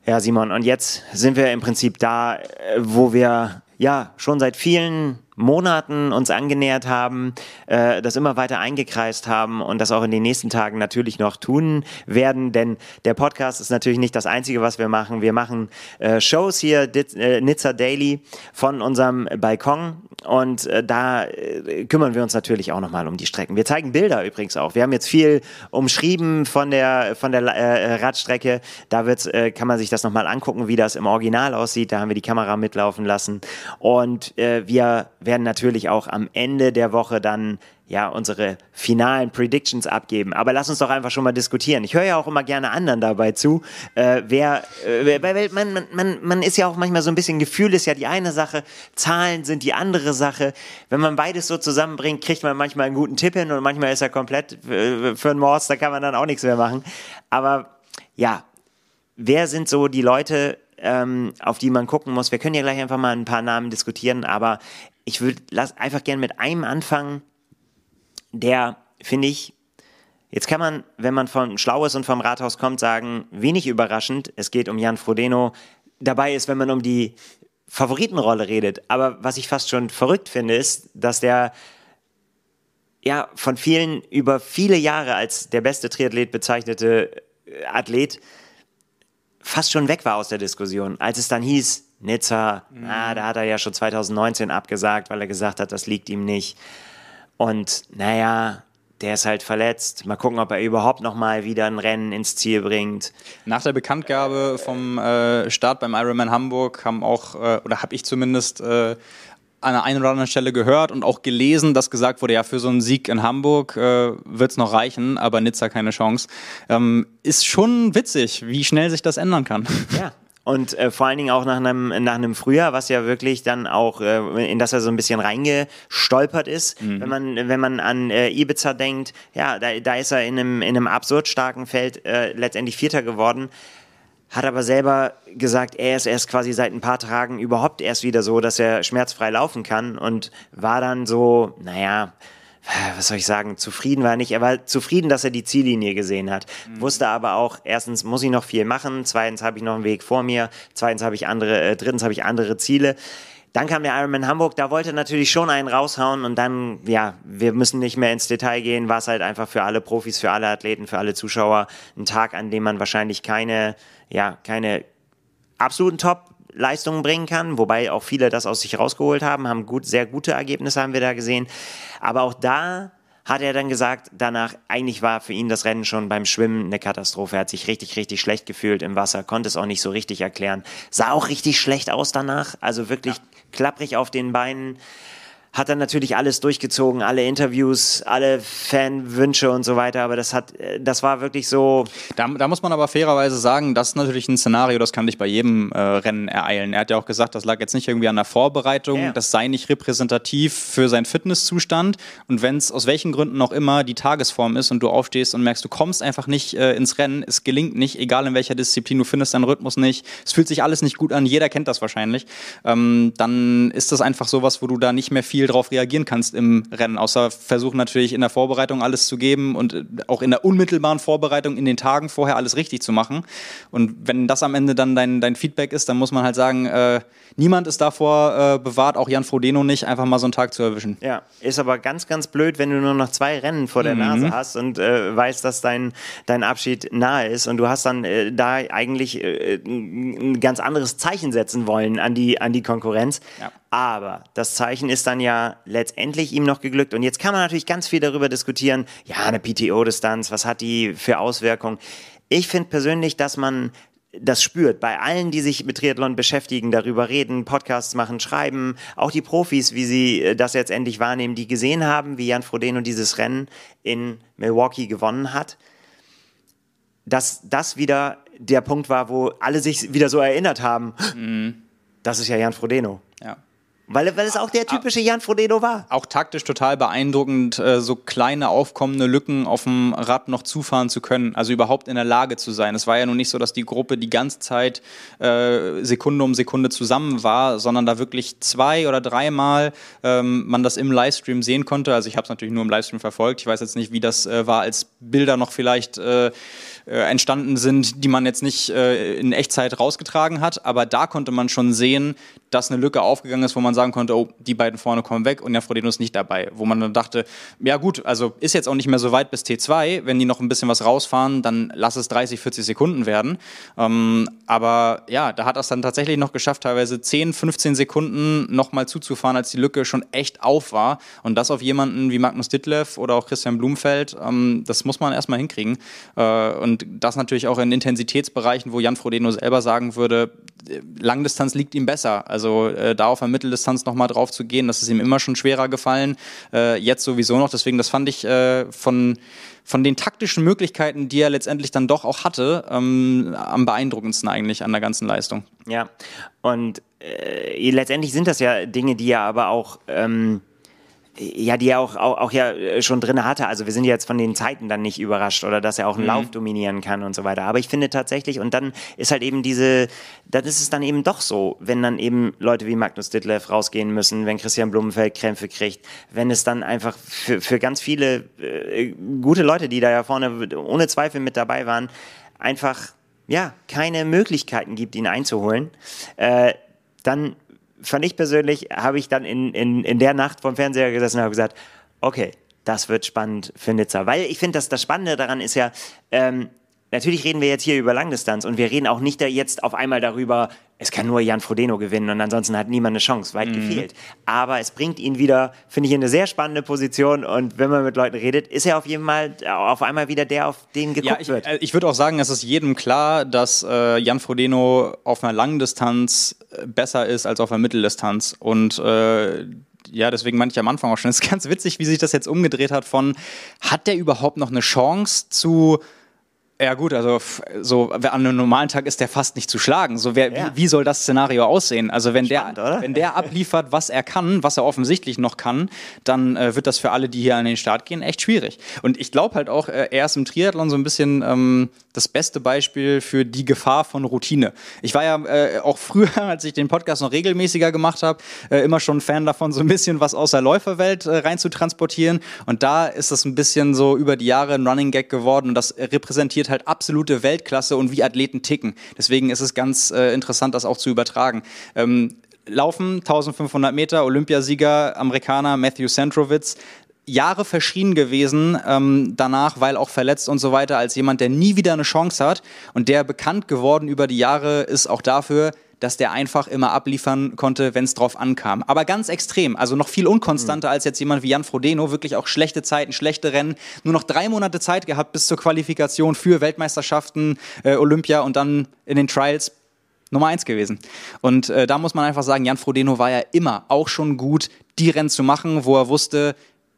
Ja, Simon, und jetzt sind wir im Prinzip da, äh, wo wir ja schon seit vielen Monaten uns angenähert haben, äh, das immer weiter eingekreist haben und das auch in den nächsten Tagen natürlich noch tun werden, denn der Podcast ist natürlich nicht das Einzige, was wir machen. Wir machen äh, Shows hier, Dit, äh, Nizza Daily von unserem Balkon und äh, da äh, kümmern wir uns natürlich auch nochmal um die Strecken. Wir zeigen Bilder übrigens auch. Wir haben jetzt viel umschrieben von der, von der äh, Radstrecke. Da äh, kann man sich das nochmal angucken, wie das im Original aussieht. Da haben wir die Kamera mitlaufen lassen und äh, wir werden natürlich auch am Ende der Woche dann ja unsere finalen Predictions abgeben. Aber lass uns doch einfach schon mal diskutieren. Ich höre ja auch immer gerne anderen dabei zu. Äh, wer, äh, weil man, man, man ist ja auch manchmal so ein bisschen Gefühl ist ja die eine Sache, Zahlen sind die andere Sache. Wenn man beides so zusammenbringt, kriegt man manchmal einen guten Tipp hin und manchmal ist er komplett äh, für, für einen Morse, da kann man dann auch nichts mehr machen. Aber ja, wer sind so die Leute, ähm, auf die man gucken muss. Wir können ja gleich einfach mal ein paar Namen diskutieren, aber ich würde einfach gerne mit einem anfangen, der, finde ich, jetzt kann man, wenn man von Schlau ist und vom Rathaus kommt, sagen, wenig überraschend, es geht um Jan Frodeno. Dabei ist, wenn man um die Favoritenrolle redet. Aber was ich fast schon verrückt finde, ist, dass der ja von vielen über viele Jahre als der beste Triathlet bezeichnete Athlet fast schon weg war aus der Diskussion, als es dann hieß, Nizza, ah, mhm. ah, da hat er ja schon 2019 abgesagt, weil er gesagt hat, das liegt ihm nicht. Und naja, der ist halt verletzt. Mal gucken, ob er überhaupt nochmal wieder ein Rennen ins Ziel bringt. Nach der Bekanntgabe vom äh, Start beim Ironman Hamburg haben auch, äh, oder habe ich zumindest äh, an der einen oder anderen Stelle gehört und auch gelesen, dass gesagt wurde, ja, für so einen Sieg in Hamburg äh, wird es noch reichen, aber Nizza keine Chance. Ähm, ist schon witzig, wie schnell sich das ändern kann. Ja, und äh, vor allen Dingen auch nach einem, nach einem Frühjahr, was ja wirklich dann auch, äh, in das er so ein bisschen reingestolpert ist. Mhm. Wenn, man, wenn man an äh, Ibiza denkt, ja, da, da ist er in einem, in einem absurd starken Feld äh, letztendlich Vierter geworden hat aber selber gesagt, er ist erst quasi seit ein paar Tagen überhaupt erst wieder so, dass er schmerzfrei laufen kann und war dann so, naja, was soll ich sagen, zufrieden war nicht. Er war zufrieden, dass er die Ziellinie gesehen hat. Mhm. Wusste aber auch, erstens muss ich noch viel machen, zweitens habe ich noch einen Weg vor mir, zweitens habe ich andere, äh, drittens habe ich andere Ziele. Dann kam der Ironman Hamburg, da wollte er natürlich schon einen raushauen und dann, ja, wir müssen nicht mehr ins Detail gehen, war es halt einfach für alle Profis, für alle Athleten, für alle Zuschauer ein Tag, an dem man wahrscheinlich keine, ja, keine absoluten Top Leistungen bringen kann, wobei auch viele das aus sich rausgeholt haben, haben gut, sehr gute Ergebnisse haben wir da gesehen. Aber auch da hat er dann gesagt, danach eigentlich war für ihn das Rennen schon beim Schwimmen eine Katastrophe. Er hat sich richtig, richtig schlecht gefühlt im Wasser, konnte es auch nicht so richtig erklären. Sah auch richtig schlecht aus danach, also wirklich ja. klapprig auf den Beinen hat dann natürlich alles durchgezogen, alle Interviews, alle Fanwünsche und so weiter, aber das hat, äh, das war wirklich so. Da, da muss man aber fairerweise sagen, das ist natürlich ein Szenario, das kann dich bei jedem äh, Rennen ereilen. Er hat ja auch gesagt, das lag jetzt nicht irgendwie an der Vorbereitung, ja. das sei nicht repräsentativ für seinen Fitnesszustand und wenn es aus welchen Gründen auch immer die Tagesform ist und du aufstehst und merkst, du kommst einfach nicht äh, ins Rennen, es gelingt nicht, egal in welcher Disziplin, du findest deinen Rhythmus nicht, es fühlt sich alles nicht gut an, jeder kennt das wahrscheinlich, ähm, dann ist das einfach sowas, wo du da nicht mehr viel viel darauf reagieren kannst im Rennen, außer versuchen natürlich in der Vorbereitung alles zu geben und äh, auch in der unmittelbaren Vorbereitung in den Tagen vorher alles richtig zu machen. Und wenn das am Ende dann dein, dein Feedback ist, dann muss man halt sagen, äh, niemand ist davor äh, bewahrt, auch Jan Frodeno nicht, einfach mal so einen Tag zu erwischen. Ja, ist aber ganz, ganz blöd, wenn du nur noch zwei Rennen vor der mhm. Nase hast und äh, weißt, dass dein, dein Abschied nahe ist und du hast dann äh, da eigentlich äh, ein ganz anderes Zeichen setzen wollen an die, an die Konkurrenz. Ja. Aber das Zeichen ist dann ja letztendlich ihm noch geglückt. Und jetzt kann man natürlich ganz viel darüber diskutieren. Ja, eine PTO-Distanz, was hat die für Auswirkungen? Ich finde persönlich, dass man das spürt. Bei allen, die sich mit Triathlon beschäftigen, darüber reden, Podcasts machen, schreiben, auch die Profis, wie sie äh, das jetzt endlich wahrnehmen, die gesehen haben, wie Jan Frodeno dieses Rennen in Milwaukee gewonnen hat, dass das wieder der Punkt war, wo alle sich wieder so erinnert haben, mhm. das ist ja Jan Frodeno. Ja. Weil, weil es auch der ah, typische Jan Frodeno war. Auch taktisch total beeindruckend, äh, so kleine aufkommende Lücken auf dem Rad noch zufahren zu können, also überhaupt in der Lage zu sein. Es war ja nun nicht so, dass die Gruppe die ganze Zeit äh, Sekunde um Sekunde zusammen war, sondern da wirklich zwei oder dreimal ähm, man das im Livestream sehen konnte. Also ich habe es natürlich nur im Livestream verfolgt. Ich weiß jetzt nicht, wie das äh, war, als Bilder noch vielleicht äh, äh, entstanden sind, die man jetzt nicht äh, in Echtzeit rausgetragen hat. Aber da konnte man schon sehen, dass eine Lücke aufgegangen ist, wo man sagen konnte, oh, die beiden vorne kommen weg und Nefrodeno ist nicht dabei. Wo man dann dachte, ja gut, also ist jetzt auch nicht mehr so weit bis T2. Wenn die noch ein bisschen was rausfahren, dann lass es 30, 40 Sekunden werden. Ähm, aber ja, da hat das dann tatsächlich noch geschafft, teilweise 10, 15 Sekunden nochmal zuzufahren, als die Lücke schon echt auf war. Und das auf jemanden wie Magnus Ditlev oder auch Christian Blumfeld, ähm, das muss muss man erstmal hinkriegen. Äh, und das natürlich auch in Intensitätsbereichen, wo Jan Frodeno selber sagen würde, äh, Langdistanz liegt ihm besser. Also äh, da auf der Mitteldistanz nochmal drauf zu gehen, das ist ihm immer schon schwerer gefallen. jetzt sowieso noch. Deswegen, das fand ich von, von den taktischen Möglichkeiten, die er letztendlich dann doch auch hatte, ähm, am beeindruckendsten eigentlich an der ganzen Leistung. Ja, und äh, letztendlich sind das ja Dinge, die ja aber auch. Ähm ja, die er auch, auch, auch ja äh, schon drin hatte. Also wir sind jetzt von den Zeiten dann nicht überrascht oder dass er auch einen mhm. Lauf dominieren kann und so weiter. Aber ich finde tatsächlich, und dann ist halt eben diese, dann ist es dann eben doch so, wenn dann eben Leute wie Magnus Ditlev rausgehen müssen, wenn Christian Blumenfeld Krämpfe kriegt, wenn es dann einfach für, für ganz viele äh, gute Leute, die da ja vorne ohne Zweifel mit dabei waren, einfach ja keine Möglichkeiten gibt, ihn einzuholen. Äh, dann fand ich persönlich, habe ich dann in, in, in der Nacht vom Fernseher gesessen und habe gesagt, okay, das wird spannend für Nizza. Weil ich finde, dass das Spannende daran ist ja, ähm, natürlich reden wir jetzt hier über Langdistanz und wir reden auch nicht da jetzt auf einmal darüber, es kann nur Jan Frodeno gewinnen und ansonsten hat niemand eine Chance, weit mhm. gefehlt. Aber es bringt ihn wieder, finde ich, in eine sehr spannende Position und wenn man mit Leuten redet, ist er auf jeden Fall auf einmal wieder der, auf den geguckt ja, ich, wird. Äh, ich würde auch sagen, es ist jedem klar, dass äh, Jan Frodeno auf einer langen Distanz äh, besser ist als auf einer Mitteldistanz und äh, ja, deswegen meinte ich am Anfang auch schon, es ist ganz witzig, wie sich das jetzt umgedreht hat von, hat der überhaupt noch eine Chance zu ja gut, also so an einem normalen Tag ist der fast nicht zu schlagen. So wer, ja. wie, wie, soll das Szenario aussehen? Also wenn Spannend, der oder? wenn der abliefert, was er kann, was er offensichtlich noch kann, dann äh, wird das für alle, die hier an den Start gehen, echt schwierig. Und ich glaube halt auch, äh, er ist im Triathlon so ein bisschen ähm, das beste Beispiel für die Gefahr von Routine. Ich war ja äh, auch <laughs> früher, als ich den Podcast noch regelmäßiger gemacht habe, äh, immer schon Fan davon, so ein bisschen was aus der Läuferwelt äh, rein zu Und da ist das ein bisschen so über die Jahre ein Running Gag geworden und das repräsentiert halt halt absolute Weltklasse und wie Athleten ticken. Deswegen ist es ganz äh, interessant, das auch zu übertragen. Ähm, Laufen, 1500 Meter, Olympiasieger, Amerikaner Matthew Centrovitz, Jahre verschrien gewesen ähm, danach, weil auch verletzt und so weiter, als jemand, der nie wieder eine Chance hat. Und der bekannt geworden über die Jahre ist auch dafür, dass der einfach immer abliefern konnte, wenn es drauf ankam. Aber ganz extrem, also noch viel unkonstanter mhm. als jetzt jemand wie Jan Frodeno, wirklich auch schlechte Zeiten, schlechte Rennen. Nur noch drei Monate Zeit gehabt bis zur Qualifikation für Weltmeisterschaften, äh, Olympia und dann in den Trials Nummer eins gewesen. Und äh, da muss man einfach sagen, Jan Frodeno war ja immer auch schon gut, die Rennen zu machen, wo er wusste,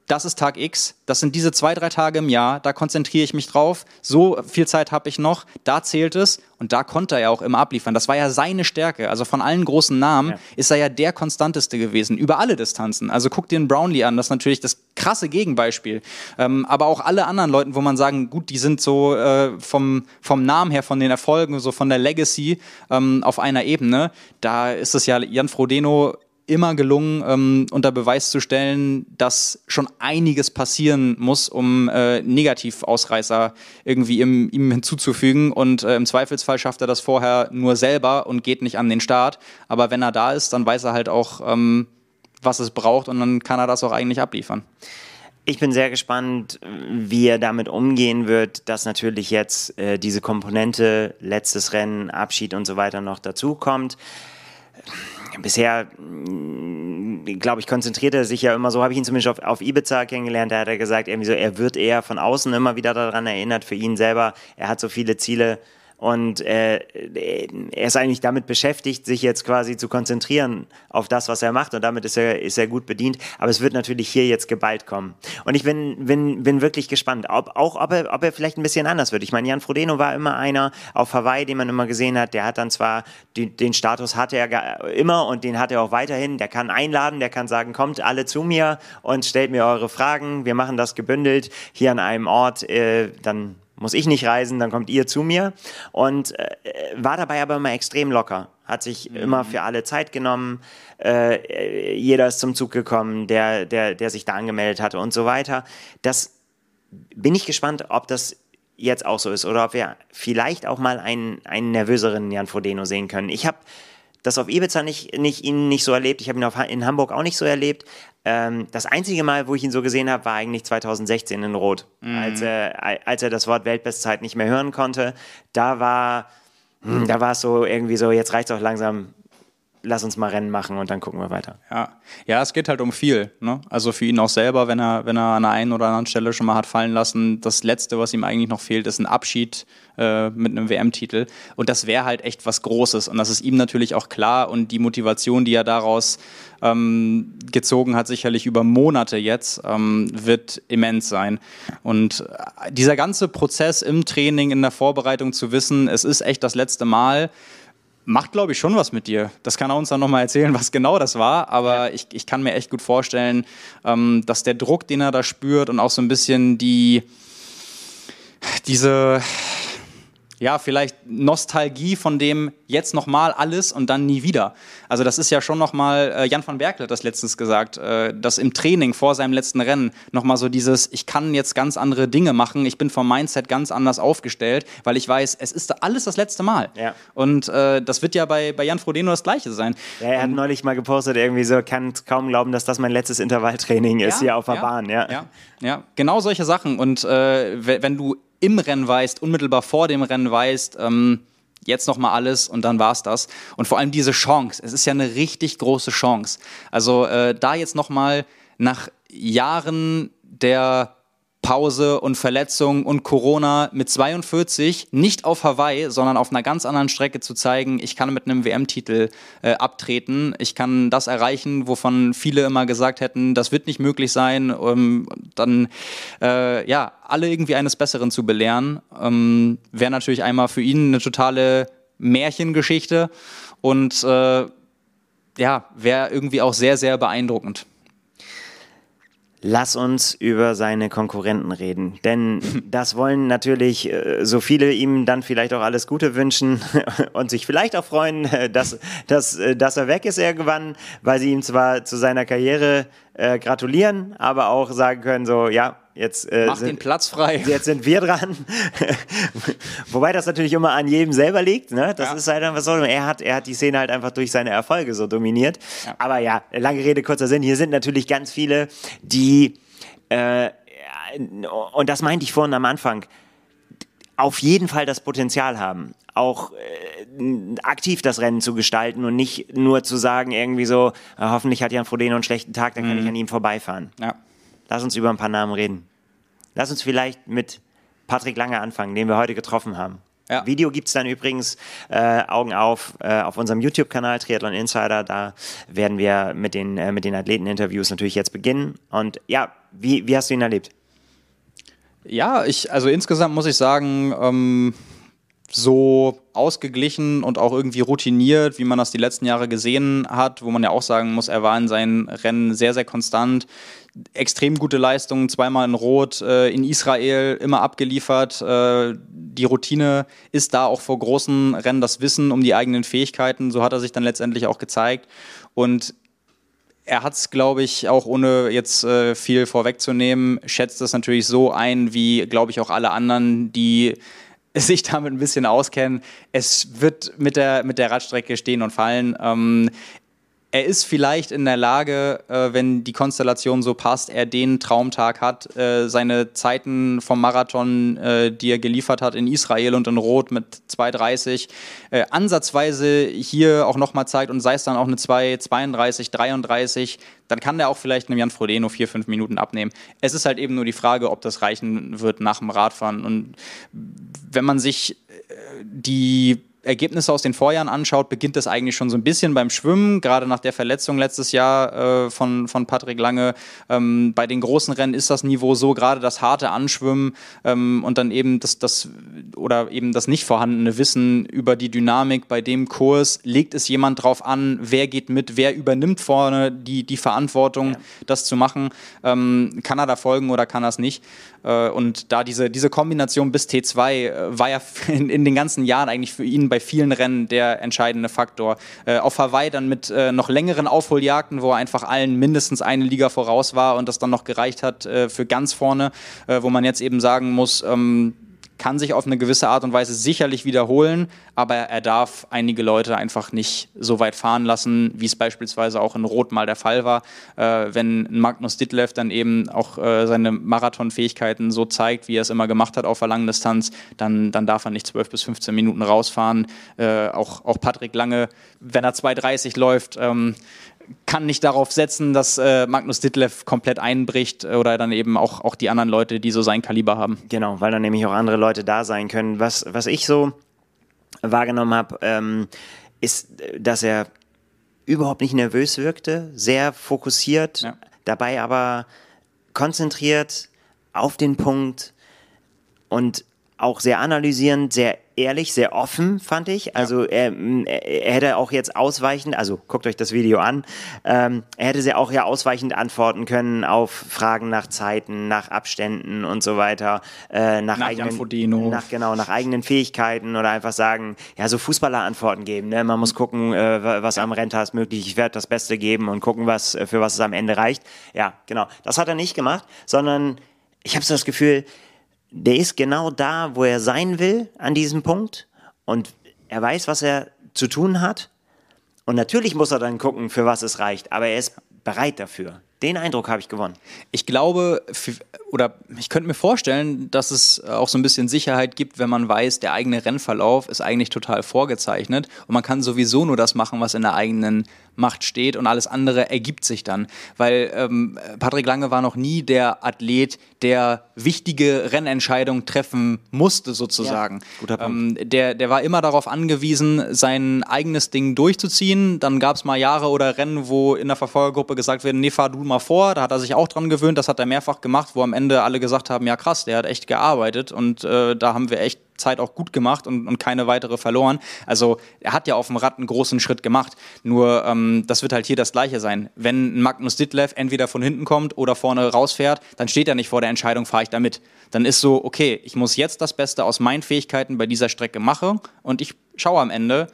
das ist Tag X, das sind diese zwei, drei Tage im Jahr, da konzentriere ich mich drauf, so viel Zeit habe ich noch, da zählt es und da konnte er auch immer abliefern. Das war ja seine Stärke. Also von allen großen Namen ja. ist er ja der konstanteste gewesen, über alle Distanzen. Also guck dir den Brownlee an, das ist natürlich das krasse Gegenbeispiel. Ähm, aber auch alle anderen Leuten, wo man sagen, gut, die sind so äh, vom, vom Namen her, von den Erfolgen, so von der Legacy ähm, auf einer Ebene, da ist es ja Jan Frodeno immer gelungen, ähm, unter Beweis zu stellen, dass schon einiges passieren muss, um äh, Negativausreißer irgendwie im, ihm hinzuzufügen. Und äh, im Zweifelsfall schafft er das vorher nur selber und geht nicht an den Start. Aber wenn er da ist, dann weiß er halt auch, ähm, was es braucht und dann kann er das auch eigentlich abliefern. Ich bin sehr gespannt, wie er damit umgehen wird, dass natürlich jetzt äh, diese Komponente, letztes Rennen, Abschied und so weiter noch dazukommt. kommt bisher, mm, glaube ich, konzentriert er sich ja immer so, habe ich ihn zumindest auf, auf Ibiza kennengelernt, da hat er gesagt, irgendwie so, er wird eher von außen immer wieder daran erinnert, für ihn selber, er hat so viele Ziele, und äh, äh, er ist eigentlich damit beschäftigt, sich jetzt quasi zu konzentrieren auf das, was er macht. Und damit ist er, ist er gut bedient. Aber es wird natürlich hier jetzt geballt kommen. Und ich bin, bin, bin wirklich gespannt, ob, auch ob er, ob er vielleicht ein bisschen anders wird. Ich meine, Jan Frodeno war immer einer auf Hawaii, den man immer gesehen hat. Der hat dann zwar die, den Status hatte er immer und den hat er auch weiterhin. Der kann einladen, der kann sagen, kommt alle zu mir und stellt mir eure Fragen. Wir machen das gebündelt hier an einem Ort. Äh, dann muss ich nicht reisen, dann kommt ihr zu mir. Und äh, war dabei aber immer extrem locker, hat sich mhm. immer für alle Zeit genommen. Äh, äh, jeder ist zum Zug gekommen, der, der, der sich da angemeldet hatte und so weiter. Das bin ich gespannt, ob das jetzt auch so ist oder ob wir vielleicht auch mal einen, einen nervöseren Jan Frodeno sehen können. Ich habe das auf Ibiza nicht, nicht, ihn nicht so erlebt. Ich habe ihn auf, in Hamburg auch nicht so erlebt. Ähm, das einzige Mal, wo ich ihn so gesehen habe, war eigentlich 2016 in Rot, mhm. als, er, als er das Wort Weltbestzeit nicht mehr hören konnte. Da war, hm, da war es so irgendwie so, jetzt reicht es auch langsam lass uns mal Rennen machen und dann gucken wir weiter. Ja, ja es geht halt um viel. Ne? Also für ihn auch selber, wenn er, wenn er an der einen oder anderen Stelle schon mal hat fallen lassen, das Letzte, was ihm eigentlich noch fehlt, ist ein Abschied äh, mit einem WM-Titel. Und das wäre halt echt was Großes. Und das ist ihm natürlich auch klar. Und die Motivation, die er daraus ähm, gezogen hat, sicherlich über Monate jetzt, ähm, wird immens sein. Und dieser ganze Prozess im Training, in der Vorbereitung zu wissen, es ist echt das letzte Mal, macht, glaube ich, schon was mit dir. Das kann er uns dann nochmal erzählen, was genau das war. Aber ich, ich kann mir echt gut vorstellen, ähm, dass der Druck, den er da spürt und auch so ein bisschen die, diese, ja, vielleicht Nostalgie von dem jetzt nochmal alles und dann nie wieder. Also das ist ja schon nochmal, äh, Jan van Berkel hat das letztens gesagt, äh, dass im Training vor seinem letzten Rennen nochmal so dieses, ich kann jetzt ganz andere Dinge machen, ich bin vom Mindset ganz anders aufgestellt, weil ich weiß, es ist alles das letzte Mal. Ja. Und äh, das wird ja bei, bei Jan Frodeno das Gleiche sein. Ja, er hat und, ähm, neulich mal gepostet, irgendwie so, kann kaum glauben, dass das mein letztes Intervalltraining ja, ist hier auf der Bahn. Ja. Ja, ja, genau solche Sachen. Und äh, wenn du im Rennen weißt, unmittelbar vor dem Rennen weißt, ähm, jetzt nochmal alles und dann war's das. Und vor allem diese Chance, es ist ja eine richtig große Chance. Also äh, da jetzt nochmal nach Jahren der Pause und Verletzungen und Corona mit 42 nicht auf Hawaii, sondern auf einer ganz anderen Strecke zu zeigen, ich kann mit einem WM-Titel äh, abtreten, ich kann das erreichen, wovon viele immer gesagt hätten, das wird nicht möglich sein, um dann äh, ja, alle irgendwie eines Besseren zu belehren, ähm, wäre natürlich einmal für ihn eine totale Märchengeschichte und äh, ja, wäre irgendwie auch sehr, sehr beeindruckend lass uns über seine Konkurrenten reden. Denn das wollen natürlich äh, so viele ihm dann vielleicht auch alles Gute wünschen <laughs> und sich vielleicht auch freuen, äh, dass, dass, äh, dass er weg ist irgendwann, weil sie ihm zwar zu seiner Karriere äh, gratulieren, aber auch sagen können, so, ja, jetzt äh, Mach sind, den Platz frei. <laughs> Jetzt sind wir dran. <laughs> Wobei das natürlich immer an jedem selber liegt. Ne? Das ja. ist halt einfach so. Er hat, er hat die Szene halt einfach durch seine Erfolge so dominiert. Ja. Aber ja, lange Rede, kurzer Sinn. Hier sind natürlich ganz viele, die, äh, und das meinte ich vorhin am Anfang, auf jeden Fall das Potenzial haben, auch äh, aktiv das Rennen zu gestalten und nicht nur zu sagen, irgendwie so, ah, hoffentlich hat Jan Frodeno einen schlechten Tag, dann kann ich mhm. an ihm vorbeifahren. Ja. Lass uns über ein paar Namen reden. Lass uns vielleicht mit Patrick Lange anfangen, den wir heute getroffen haben. Ja. Video gibt es dann übrigens äh, Augen auf äh, auf unserem YouTube-Kanal Triathlon Insider. Da werden wir mit den, äh, mit den Athleten-Interviews natürlich jetzt beginnen. Und ja, wie, wie hast du ihn erlebt? Ja, ich, also insgesamt muss ich sagen, ähm, so ausgeglichen und auch irgendwie routiniert, wie man das die letzten Jahre gesehen hat, wo man ja auch sagen muss, er war in seinen Rennen sehr, sehr konstant, extrem gute Leistungen, zweimal in Rot, äh, in Israel immer abgeliefert. Äh, die Routine ist da auch vor großen Rennen das Wissen um die eigenen Fähigkeiten. So hat er sich dann letztendlich auch gezeigt. Und er hat es, glaube ich, auch ohne jetzt äh, viel vorwegzunehmen, schätzt es natürlich so ein, wie, glaube ich, auch alle anderen, die <laughs> sich damit ein bisschen auskennen. Es wird mit der, mit der Radstrecke stehen und fallen. Ähm, er ist vielleicht in der Lage, äh, wenn die Konstellation so passt, er den Traumtag hat, äh, seine Zeiten vom Marathon, äh, die er geliefert hat in Israel und in Rot mit 2,30, äh, ansatzweise hier auch nochmal zeigt und sei es dann auch eine 2,32, 33, dann kann der auch vielleicht einem Jan Frodeno vier, fünf Minuten abnehmen. Es ist halt eben nur die Frage, ob das reichen wird nach dem Radfahren. Und wenn man sich äh, die Ergebnisse aus den Vorjahren anschaut, beginnt das eigentlich schon so ein bisschen beim Schwimmen, gerade nach der Verletzung letztes Jahr äh, von, von Patrick Lange. Ähm, bei den großen Rennen ist das Niveau so, gerade das harte Anschwimmen ähm, und dann eben das, das oder eben das nicht vorhandene Wissen über die Dynamik bei dem Kurs. Legt es jemand drauf an, wer geht mit, wer übernimmt vorne die, die Verantwortung, ja. das zu machen? Ähm, kann er da folgen oder kann er es nicht? Äh, und da diese, diese Kombination bis T2 äh, war ja <laughs> in, in, den ganzen Jahren eigentlich für ihn bei vielen Rennen der entscheidende Faktor. Äh, auf Hawaii dann mit noch längeren Aufholjagden, wo er einfach allen mindestens eine Liga voraus war und das dann noch gereicht hat für ganz vorne, wo man jetzt eben sagen muss, ähm, kann sich auf eine gewisse Art und Weise sicherlich wiederholen, aber er darf einige Leute einfach nicht so weit fahren lassen, wie es beispielsweise auch in Rot mal der Fall war, äh, wenn Magnus Ditlev dann eben auch äh, seine Marathonfähigkeiten so zeigt, wie er es immer gemacht hat auf der langen Distanz, dann, dann darf er nicht 12 bis 15 Minuten rausfahren. Äh, auch, auch Patrick Lange, wenn er 2,30 läuft, ähm, kann nicht darauf setzen, dass äh, Magnus Ditlev komplett einbricht oder dann eben auch, auch die anderen Leute, die so sein Kaliber haben. Genau, weil dann nämlich auch andere Leute da sein können. Was, was ich so wahrgenommen habe, ähm, ist, dass er überhaupt nicht nervös wirkte, sehr fokussiert, ja. dabei aber konzentriert auf den Punkt und auch sehr analysierend, sehr ehrlich, sehr offen, fand ich. Also er, mm, er hätte auch jetzt ausweichend, also guckt euch das Video an, ähm, er hätte sehr auch ja ausweichend antworten können auf Fragen nach Zeiten, nach Abständen und so weiter, äh, nach, nach eigenen, nach, genau, nach eigenen Fähigkeiten oder einfach sagen, ja, so Fußballer Antworten geben. Ne? Man muss mhm. gucken, äh, was am ist möglich Ich werde das Beste geben und gucken, was äh, für was es am Ende reicht. Ja, genau. Das hat er nicht gemacht, sondern ich habe so das Gefühl, der ist genau da, wo er sein will, an diesem Punkt. Und er weiß, was er zu tun hat. Und natürlich muss er dann gucken, für was es reicht. Aber er ist bereit dafür. Den Eindruck habe ich gewonnen. Ich glaube, oder ich könnte mir vorstellen, dass es auch so ein bisschen Sicherheit gibt, wenn man weiß, der eigene Rennverlauf ist eigentlich total vorgezeichnet und man kann sowieso nur das machen, was in der eigenen Macht steht und alles andere ergibt sich dann. Weil ähm, Patrick Lange war noch nie der Athlet, der wichtige Rennentscheidungen treffen musste, sozusagen. Ja, guter Punkt. Ähm, der, der war immer darauf angewiesen, sein eigenes Ding durchzuziehen. Dann gab es mal Jahre oder Rennen, wo in der Verfolgergruppe gesagt wird, nee, fahr du mal mal vor, da hat er sich auch dran gewöhnt, das hat er mehrfach gemacht, wo am Ende alle gesagt haben, ja krass, der hat echt gearbeitet und äh, da haben wir echt Zeit auch gut gemacht und, und keine weitere verloren. Also er hat ja auf dem Rad einen großen Schritt gemacht. Nur ähm, das wird halt hier das Gleiche sein. Wenn Magnus Ditlev entweder von hinten kommt oder vorne rausfährt, dann steht er nicht vor der Entscheidung, fahre ich da mit. Dann ist so, okay, ich muss jetzt das Beste aus meinen Fähigkeiten bei dieser Strecke machen und ich schaue am Ende,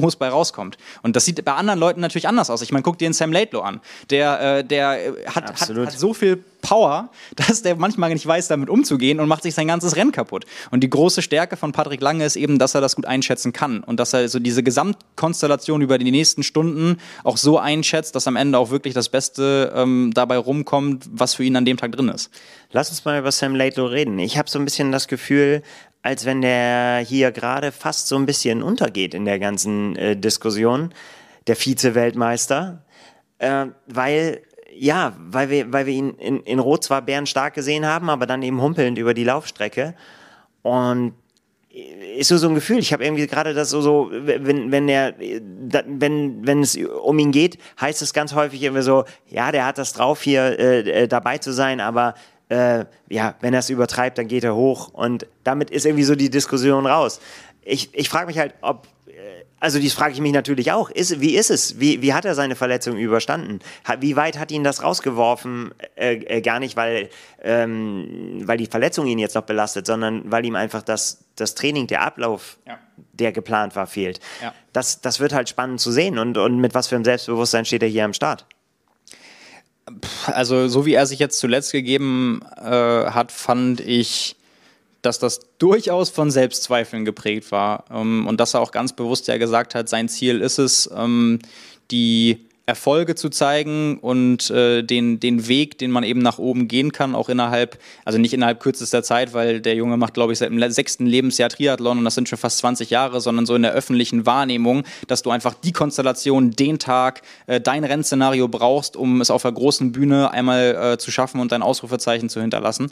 wo es bei rauskommt. Und das sieht bei anderen Leuten natürlich anders aus. Ich meine, guck dir den Sam Laidlow an. Der, äh, der hat, hat, hat, so viel Power, <laughs> dass der manchmal nicht weiß, damit umzugehen und macht sich sein ganzes Rennen kaputt. Und die große Stärke von Patrick Lange ist eben, dass er das gut einschätzen kann und dass er so diese Gesamtkonstellation über die nächsten Stunden auch so einschätzt, dass am Ende auch wirklich das Beste ähm, dabei rumkommt, was für ihn an dem Tag drin ist. Lass uns mal über Sam Laidlow reden. Ich habe so ein bisschen das Gefühl, als wenn der hier gerade fast so ein bisschen untergeht in der ganzen äh, Diskussion, der Vize-Weltmeister, äh, weil ja, weil wir, weil wir ihn in, in Rot zwar bärenstark gesehen haben, aber dann eben humpelnd über die Laufstrecke. Und äh, ist so, so ein Gefühl. Ich habe irgendwie gerade das so, so wenn, wenn, der, wenn, wenn es um ihn geht, heißt es ganz häufig immer so, ja, der hat das drauf, hier äh, äh dabei zu sein, aber äh, ja, wenn er es übertreibt, dann geht er hoch. Und damit ist irgendwie so die Diskussion raus. Ich, ich frage mich halt, ob äh, also dies frage ich mich natürlich auch. Ist, wie ist es? Wie, wie, hat er seine Verletzung überstanden? Wie weit hat ihn das rausgeworfen? Äh, äh, gar nicht, weil, ähm, weil die Verletzung ihn jetzt noch belastet, sondern weil ihm einfach das, das Training, der Ablauf, ja. der geplant war, fehlt. Ja. Das, das wird halt spannend zu sehen. Und, und mit was für einem Selbstbewusstsein steht er hier am Start? Also so wie er sich jetzt zuletzt gegeben äh, hat, fand ich, dass das durchaus von Selbstzweifeln geprägt war ähm, und dass er auch ganz bewusst ja gesagt hat, sein Ziel ist es, ähm, die Erfolge zu zeigen und äh, den, den Weg, den man eben nach oben gehen kann, auch innerhalb, also nicht innerhalb kürzester Zeit, weil der Junge macht, glaube ich, seit dem sechsten Lebensjahr Triathlon und das sind schon fast 20 Jahre, sondern so in der öffentlichen Wahrnehmung, dass du einfach die Konstellation, den Tag, äh, dein Rennszenario brauchst, um es auf der großen Bühne einmal äh, zu schaffen und dein Ausrufezeichen zu hinterlassen.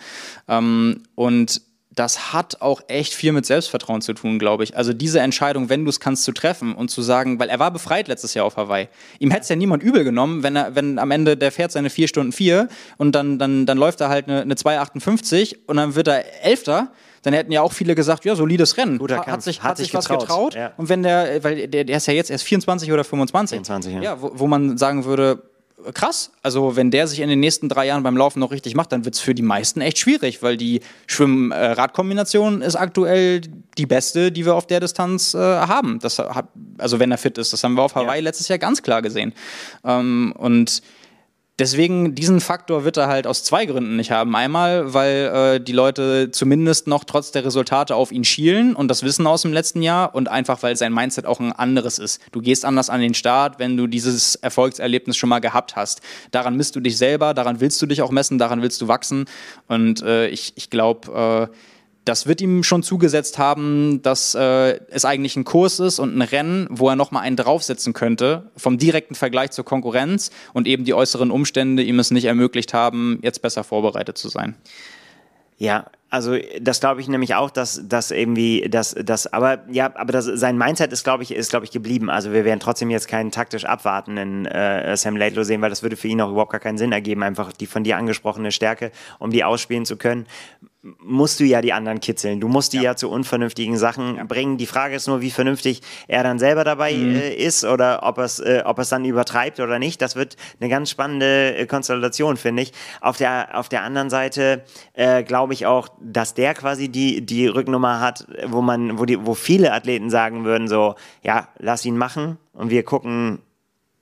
Ähm, und das hat auch echt viel mit Selbstvertrauen zu tun, glaube ich. Also diese Entscheidung, wenn du es kannst, zu treffen und zu sagen, weil er war befreit letztes Jahr auf Hawaii. Ihm hätte es ja niemand übel genommen, wenn er, wenn am Ende der fährt seine vier Stunden vier und dann, dann, dann läuft er halt eine, eine 2,58 und dann wird er Elfter. Dann hätten ja auch viele gesagt, ja, solides Rennen. Guter Kampf. Hat sich, hat, hat sich, getraut. was getraut. Ja. Und wenn der, weil der, der ist ja jetzt erst 24 oder 25. 25 ja. ja wo, wo man sagen würde, krass. Also wenn der sich in den nächsten drei Jahren beim Laufen noch richtig macht, dann wird es für die meisten echt schwierig, weil die Schwimm-Radkombination äh, ist aktuell die beste, die wir auf der Distanz äh, haben. Das, also wenn er fit ist, das haben wir auf Hawaii ja. letztes Jahr ganz klar gesehen. Ähm, und Deswegen, diesen Faktor wird er halt aus zwei Gründen nicht haben. Einmal, weil äh, die Leute zumindest noch trotz der Resultate auf ihn schielen und das wissen aus dem letzten Jahr und einfach, weil sein Mindset auch ein anderes ist. Du gehst anders an den Start, wenn du dieses Erfolgserlebnis schon mal gehabt hast. Daran misst du dich selber, daran willst du dich auch messen, daran willst du wachsen. Und äh, ich, ich glaube, äh, das wird ihm schon zugesetzt haben, dass äh, es eigentlich ein Kurs ist und ein Rennen, wo er nochmal einen draufsetzen könnte, vom direkten Vergleich zur Konkurrenz und eben die äußeren Umstände ihm es nicht ermöglicht haben, jetzt besser vorbereitet zu sein. Ja, also das glaube ich nämlich auch, dass das irgendwie dass das aber ja, aber das sein Mindset ist glaube ich ist glaube ich geblieben. Also wir werden trotzdem jetzt keinen taktisch abwartenden äh, Sam Laidlow sehen, weil das würde für ihn auch überhaupt gar keinen Sinn ergeben, einfach die von dir angesprochene Stärke, um die ausspielen zu können musst du ja die anderen kitzeln. Du musst die ja, ja zu unvernünftigen Sachen ja. bringen. Die Frage ist nur, wie vernünftig er dann selber dabei mhm. äh, ist oder ob es äh, ob es dann übertreibt oder nicht. Das wird eine ganz spannende äh, Konstellation, finde ich. Auf der, auf der anderen Seite äh, glaube ich auch, dass der quasi die, die Rücknummer hat, wo man, wo die, wo viele Athleten sagen würden, so, ja, lass ihn machen und wir gucken,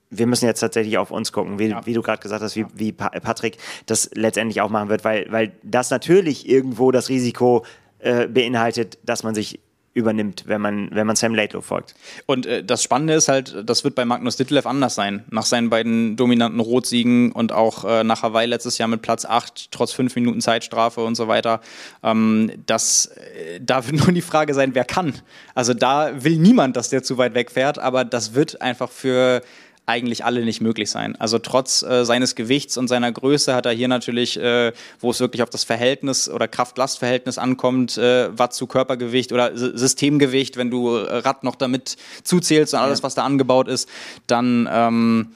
wir müssen jetzt tatsächlich auf uns gucken, wie, ja. wie du gerade gesagt hast, wie, wie Patrick das letztendlich auch machen wird, weil, weil das natürlich irgendwo das Risiko äh, beinhaltet, dass man sich übernimmt, wenn man, wenn man Sam Laidlow folgt. Und äh, das Spannende ist halt, das wird bei Magnus Ditlev anders sein. Nach seinen beiden dominanten Rotsiegen und auch äh, nach Hawaii letztes Jahr mit Platz 8, trotz 5 Minuten Zeitstrafe und so weiter. Ähm, das, äh, da wird <laughs> nur die Frage sein, wer kann. Also da will niemand, dass der zu weit wegfährt, aber das wird einfach für eigentlich alle nicht möglich sein. Also trotz äh, seines Gewichts und seiner Größe hat er hier natürlich, äh, wo es wirklich auf das Verhältnis oder Kraft-Last-Verhältnis ankommt, äh, Watt zu Körpergewicht oder S Systemgewicht, wenn du äh, Rad noch damit zuzählst und alles, was da angebaut ist, dann ähm,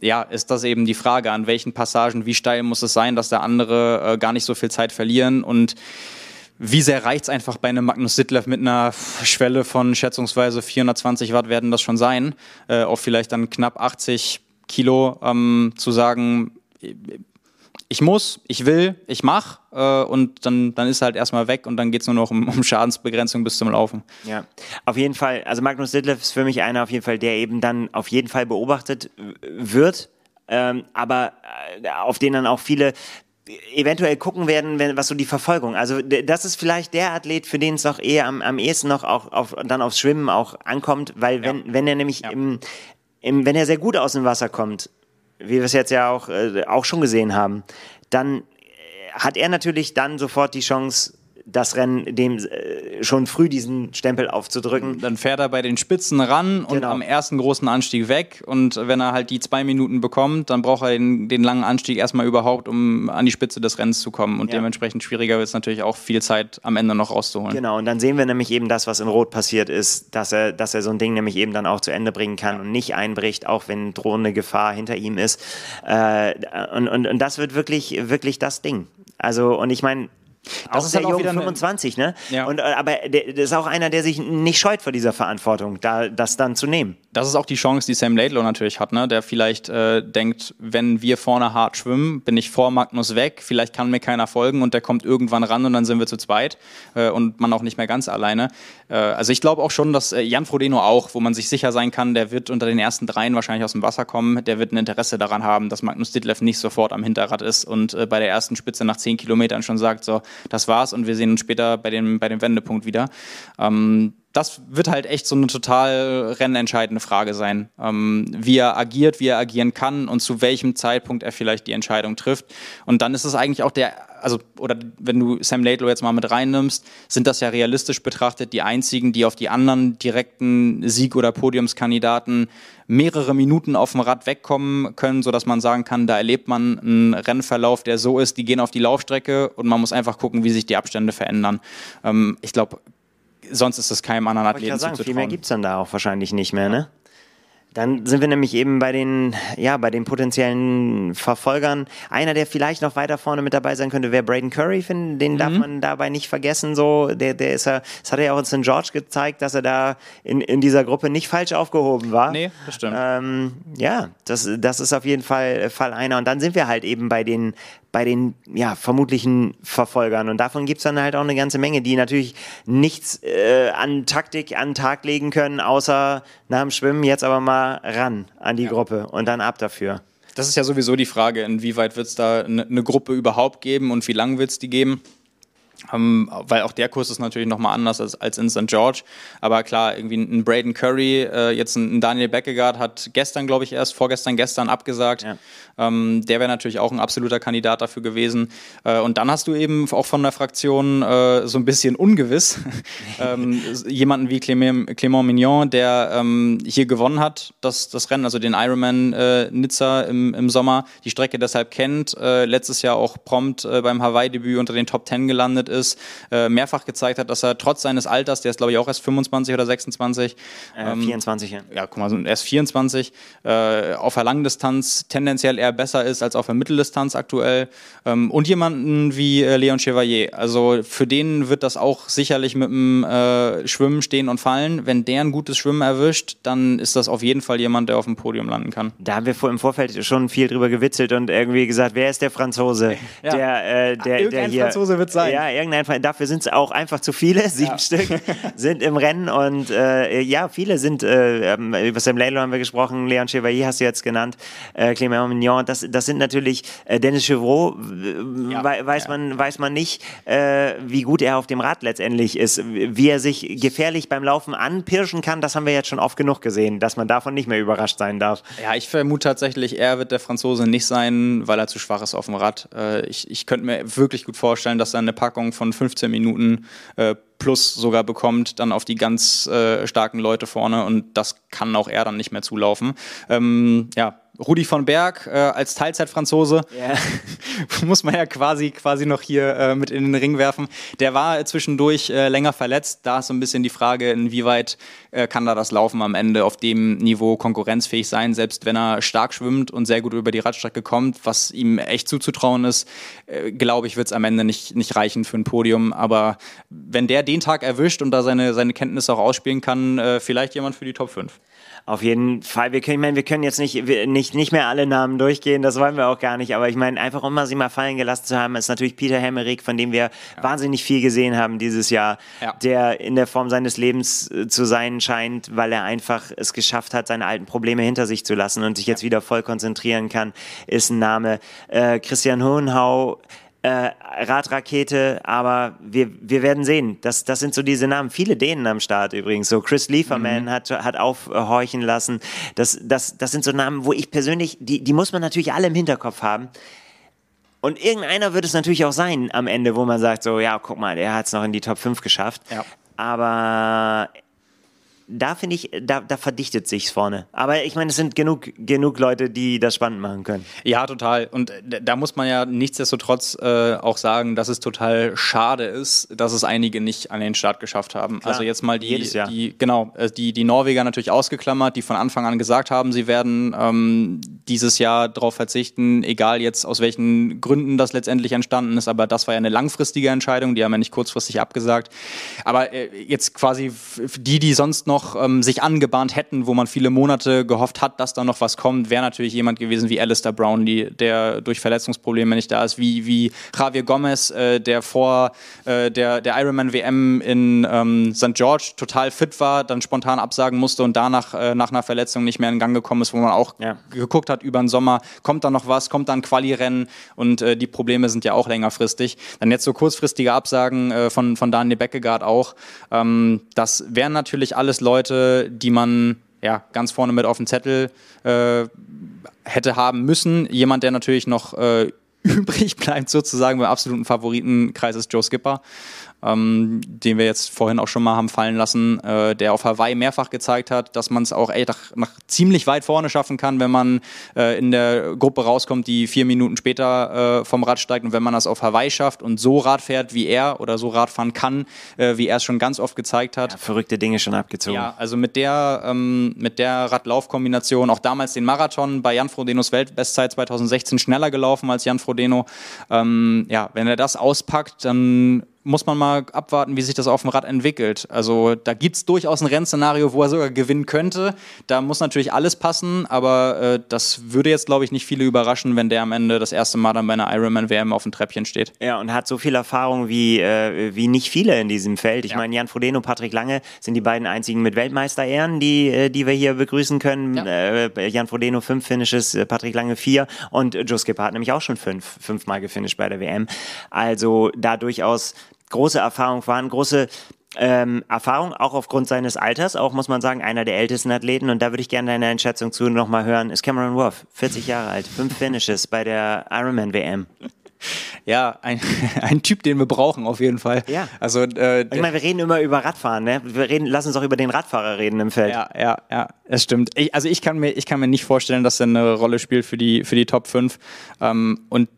ja, ist das eben die Frage, an welchen Passagen, wie steil muss es sein, dass der andere äh, gar nicht so viel Zeit verlieren und wie sehr reicht es einfach bei einem Magnus Sittleff mit einer Schwelle von schätzungsweise 420 Watt werden das schon sein, äh, auf vielleicht dann knapp 80 Kilo ähm, zu sagen, ich muss, ich will, ich mach äh, und dann, dann ist er halt erstmal weg und dann geht es nur noch um, um, Schadensbegrenzung bis zum Laufen. Ja, auf jeden Fall, also Magnus Sittleff ist für mich einer auf jeden Fall, der eben dann auf jeden Fall beobachtet wird, ähm, aber äh, auf den dann auch viele eventuell gucken werden, wenn, was so die Verfolgung. Also das ist vielleicht der Athlet, für den es noch eher am, am ehesten noch auch auf, dann aufs Schwimmen auch ankommt, weil wenn, ja. wenn er nämlich ja. im, im, wenn er sehr gut aus dem Wasser kommt, wie wir es jetzt ja auch, äh, auch schon gesehen haben, dann äh, hat er natürlich dann sofort die Chance, das Rennen dem äh, schon früh diesen Stempel aufzudrücken. Dann fährt er bei den Spitzen ran und genau. am ersten großen Anstieg weg. Und wenn er halt die zwei Minuten bekommt, dann braucht er den, den langen Anstieg erstmal überhaupt, um an die Spitze des Rennens zu kommen. Und ja. dementsprechend schwieriger wird es natürlich auch viel Zeit am Ende noch rauszuholen. Genau, und dann sehen wir nämlich eben das, was in Rot passiert ist, dass er, dass er so ein Ding nämlich eben dann auch zu Ende bringen kann ja. und nicht einbricht, auch wenn drohende Gefahr hinter ihm ist. Äh, und, und, und das wird wirklich, wirklich das Ding. Also, und ich meine, das auch ist halt auch wieder 25, ne? Ja. Und, äh, aber das ist auch einer, der sich nicht scheut vor dieser Verantwortung, da, das dann zu nehmen. Das ist auch die Chance, die Sam Laidlow natürlich hat, ne? Der vielleicht äh, denkt, wenn wir vorne hart schwimmen, bin ich vor Magnus weg, vielleicht kann mir keiner folgen und der kommt irgendwann ran und dann sind wir zu zweit äh, und man auch nicht mehr ganz alleine. Äh, also ich glaube auch schon, dass äh, Jan Frodeno auch, wo man sich sicher sein kann, der wird unter den ersten dreien wahrscheinlich aus dem Wasser kommen, der wird ein Interesse daran haben, dass Magnus Ditlev nicht sofort am Hinterrad ist und äh, bei der ersten Spitze nach zehn Kilometern schon sagt, so, das war's und wir sehen uns später bei dem, bei dem Wendepunkt wieder. Ähm, das wird halt echt so eine total rennentscheidende Frage sein. Ähm, wie er agiert, wie er agieren kann und zu welchem Zeitpunkt er vielleicht die Entscheidung trifft. Und dann ist es eigentlich auch der also, oder wenn du Sam Laidlow jetzt mal mit reinnimmst, sind das ja realistisch betrachtet die einzigen, die auf die anderen direkten Sieg- oder Podiumskandidaten mehrere Minuten auf dem Rad wegkommen können, sodass man sagen kann, da erlebt man einen Rennverlauf, der so ist, die gehen auf die Laufstrecke und man muss einfach gucken, wie sich die Abstände verändern. Ähm, ich glaube, sonst ist das keinem anderen Athleten ich sagen, Viel mehr gibt es dann da auch wahrscheinlich nicht mehr, ne? Dann sind wir nämlich eben bei den, ja, bei den potenziellen Verfolgern. Einer, der vielleicht noch weiter vorne mit dabei sein könnte, wäre Braden Curry, finden. Den mhm. darf man dabei nicht vergessen. So, der, der ist ja, das hat er ja auch in St. George gezeigt, dass er da in, in dieser Gruppe nicht falsch aufgehoben war. Nee, das stimmt. Ähm, ja, das, das ist auf jeden Fall, äh, Fall einer. Und dann sind wir halt eben bei den bei den ja, vermutlichen Verfolgern. Und davon gibt es dann halt auch eine ganze Menge, die natürlich nichts äh, an Taktik an den Tag legen können, außer nach dem Schwimmen jetzt aber mal ran an die ja. Gruppe und dann ab dafür. Das ist ja sowieso die Frage, inwieweit wird es da eine ne Gruppe überhaupt geben und wie lange wird es die geben? ähm, weil auch der Kurs ist natürlich nochmal anders als, als in St. George. Aber klar, irgendwie ein Braden Curry, äh, jetzt ein, Daniel Beckegaard hat gestern, glaube ich, erst, vorgestern, gestern abgesagt. Ja. Ähm, der wäre natürlich auch ein absoluter Kandidat dafür gewesen. Äh, und dann hast du eben auch von der Fraktion äh, so ein bisschen ungewiss <laughs> ähm, jemanden wie Clement, Clément Mignon, der ähm, hier gewonnen hat, das, das Rennen, also den Ironman äh, Nizza im, im Sommer, die Strecke deshalb kennt, äh, letztes Jahr auch prompt äh, beim Hawaii-Debüt unter den Top Ten gelandet ist, äh, mehrfach gezeigt hat, dass er trotz seines Alters, der ist glaube ich auch erst 25 oder 26. Äh, 24, ähm, ja. Ja, guck mal, so erst 24, äh, auf der Langdistanz tendenziell eher besser ist als auf der Mitteldistanz aktuell. Ähm, und jemanden wie äh, Leon Chevalier. Also für den wird das auch sicherlich mit dem äh, Schwimmen, Stehen und Fallen. Wenn der ein gutes Schwimmen erwischt, dann ist das auf jeden Fall jemand, der auf dem Podium landen kann. Da haben wir im Vorfeld schon viel drüber gewitzelt und irgendwie gesagt, wer ist der Franzose? Ja. Der, äh, der, Irgendein der hier, Franzose wird sein. Ja, irgendein Fall, dafür sind es auch einfach zu viele, <laughs> sieben ja. Stück sind im Rennen und äh, ja, viele sind, äh, ähm, über Sam Laidlaw haben wir gesprochen, Leon Chevalier hast du jetzt genannt, äh, Clément Mignon, das, das sind natürlich äh, Dennis Chevreau, ja. weiß, Man, weiß man nicht, äh, wie gut er auf dem Rad letztendlich ist, wie er sich gefährlich beim Laufen anpirschen kann, das haben wir jetzt schon oft genug gesehen, dass man davon nicht mehr überrascht sein darf. Ja, ich vermute tatsächlich, er wird der Franzose nicht sein, weil er zu schwach ist auf dem Rad. Äh, ich, ich könnte mir wirklich gut vorstellen, dass da eine Packung Unterbrechung von 15 Minuten äh, plus sogar bekommt, dann auf die ganz äh, starken Leute vorne und das kann auch er dann nicht mehr zulaufen. Ähm, ja, Rudi von Berg äh, als Teilzeitfranzose. Yeah. <laughs> Muss man ja quasi, quasi noch hier äh, mit in den Ring werfen. Der war zwischendurch äh, länger verletzt. Da ist so ein bisschen die Frage, inwieweit äh, kann da das Laufen am Ende auf dem Niveau konkurrenzfähig sein, selbst wenn er stark schwimmt und sehr gut über die Radstrecke kommt, was ihm echt zuzutrauen ist. Äh, glaube ich, wird es am Ende nicht, nicht reichen für ein Podium. Aber wenn der den Tag erwischt und da seine, seine Kenntnisse auch ausspielen kann, äh, vielleicht jemand für die Top 5. Auf jeden Fall. Wir können, ich meine, wir können jetzt nicht, nicht, nicht mehr alle Namen durchgehen, das wollen wir auch gar nicht. Aber ich meine, einfach um mal sie mal fallen gelassen zu haben, ist natürlich Peter Hemmerich, von dem wir ja. wahnsinnig viel gesehen haben dieses Jahr, ja. der in der Form seines Lebens äh, zu sein scheint, weil er einfach es geschafft hat, seine alten Probleme hinter sich zu lassen und sich jetzt ja. wieder voll konzentrieren kann, ist ein Name. Äh, Christian Hohenhau äh, Radrakete, aber wir, wir werden sehen. Das, das sind so diese Namen. Viele Dänen am Start übrigens. So Chris Lieferman mhm. hat, hat aufhorchen lassen. Das, das, das sind so Namen, wo ich persönlich, die, die muss man natürlich alle im Hinterkopf haben. Und irgendeiner wird es natürlich auch sein am Ende, wo man sagt, so, ja, guck mal, der hat es noch in die Top 5 geschafft. Ja. Aber da finde ich, da, da verdichtet sich's vorne. Aber ich meine, es sind genug, genug Leute, die das spannend machen können. Ja, total. Und da muss man ja nichtsdestotrotz äh, auch sagen, dass es total schade ist, dass es einige nicht an den Start geschafft haben. Klar. also jetzt mal die, die genau, äh, die, die Norweger natürlich ausgeklammert, die von Anfang an gesagt haben, sie werden ähm, dieses Jahr darauf verzichten, egal jetzt aus welchen Gründen das letztendlich entstanden ist. Aber das war ja eine langfristige Entscheidung, die haben ja nicht kurzfristig abgesagt. Aber äh, jetzt quasi die, die sonst noch noch ähm, sich angebahnt hätten, wo man viele Monate gehofft hat, dass da noch was kommt, wäre natürlich jemand gewesen wie Alistair Brownlee, der durch Verletzungsprobleme nicht da ist, wie, wie Javier Gomez, äh, der vor äh, der, der Ironman WM in ähm, St. George total fit war, dann spontan absagen musste und danach äh, nach einer Verletzung nicht mehr in Gang gekommen ist, wo man auch ja. geguckt hat über den Sommer, kommt da noch was, kommt da ein Quali-Rennen und äh, die Probleme sind ja auch längerfristig. Dann jetzt so kurzfristige Absagen äh, von, von Daniel Beckegaard auch, ähm, das wären natürlich alles Leute, die man ja, ganz vorne mit auf dem Zettel äh, hätte haben müssen. Jemand, der natürlich noch äh, <laughs> übrig bleibt, sozusagen beim absoluten Favoritenkreis ist Joe Skipper ähm, den wir jetzt vorhin auch schon mal haben fallen lassen, äh, der auf Hawaii mehrfach gezeigt hat, dass man es auch ey, nach, nach, ziemlich weit vorne schaffen kann, wenn man äh, in der Gruppe rauskommt, die vier Minuten später äh, vom Rad steigt. Und wenn man das auf Hawaii schafft und so Rad fährt, wie er oder so Rad fahren kann, äh, wie er es schon ganz oft gezeigt hat. Ja, verrückte Dinge schon abgezogen. Ja, also mit der, ähm, der Radlaufkombination, auch damals den Marathon bei Jan Frodenos Weltbestzeit 2016 schneller gelaufen als Jan Frodeno. Ähm, ja, wenn er das auspackt, dann muss man mal abwarten, wie sich das auf dem Rad entwickelt. Also da gibt es durchaus ein Rennszenario, wo er sogar gewinnen könnte. Da muss natürlich alles passen, aber äh, das würde jetzt, glaube ich, nicht viele überraschen, wenn der am Ende das erste Mal dann bei einer Ironman-WM auf dem Treppchen steht. Ja, und hat so viel Erfahrung wie, äh, wie nicht viele in diesem Feld. Ich ja. meine, Jan Frodeno, Patrick Lange sind die beiden einzigen mit Weltmeister-Ehren, die, äh, die wir hier begrüßen können. Ja. Äh, Jan Frodeno fünf Finishes, äh, Patrick Lange vier und Joe Skipper hat nämlich auch schon fünf, fünfmal gefinisht bei der WM. Also da durchaus große Erfahrung vorhanden, große ähm, Erfahrung, auch aufgrund seines Alters, auch muss man sagen, einer der ältesten Athleten. Und da würde ich gerne deine Einschätzung zu nochmal hören. Ist Cameron Wolf, 40 Jahre alt, fünf Finishes bei der Ironman WM. Ja, ein, <laughs> ein Typ, den wir brauchen, auf jeden Fall. Ja. Also, äh, ich meine, wir reden immer über Radfahren, ne? Wir reden, lass uns auch über den Radfahrer reden im Feld. Ja, ja, ja, das stimmt. Ich, also ich kann, mir, ich kann mir nicht vorstellen, dass er eine Rolle spielt für die, für die Top 5. Ähm, und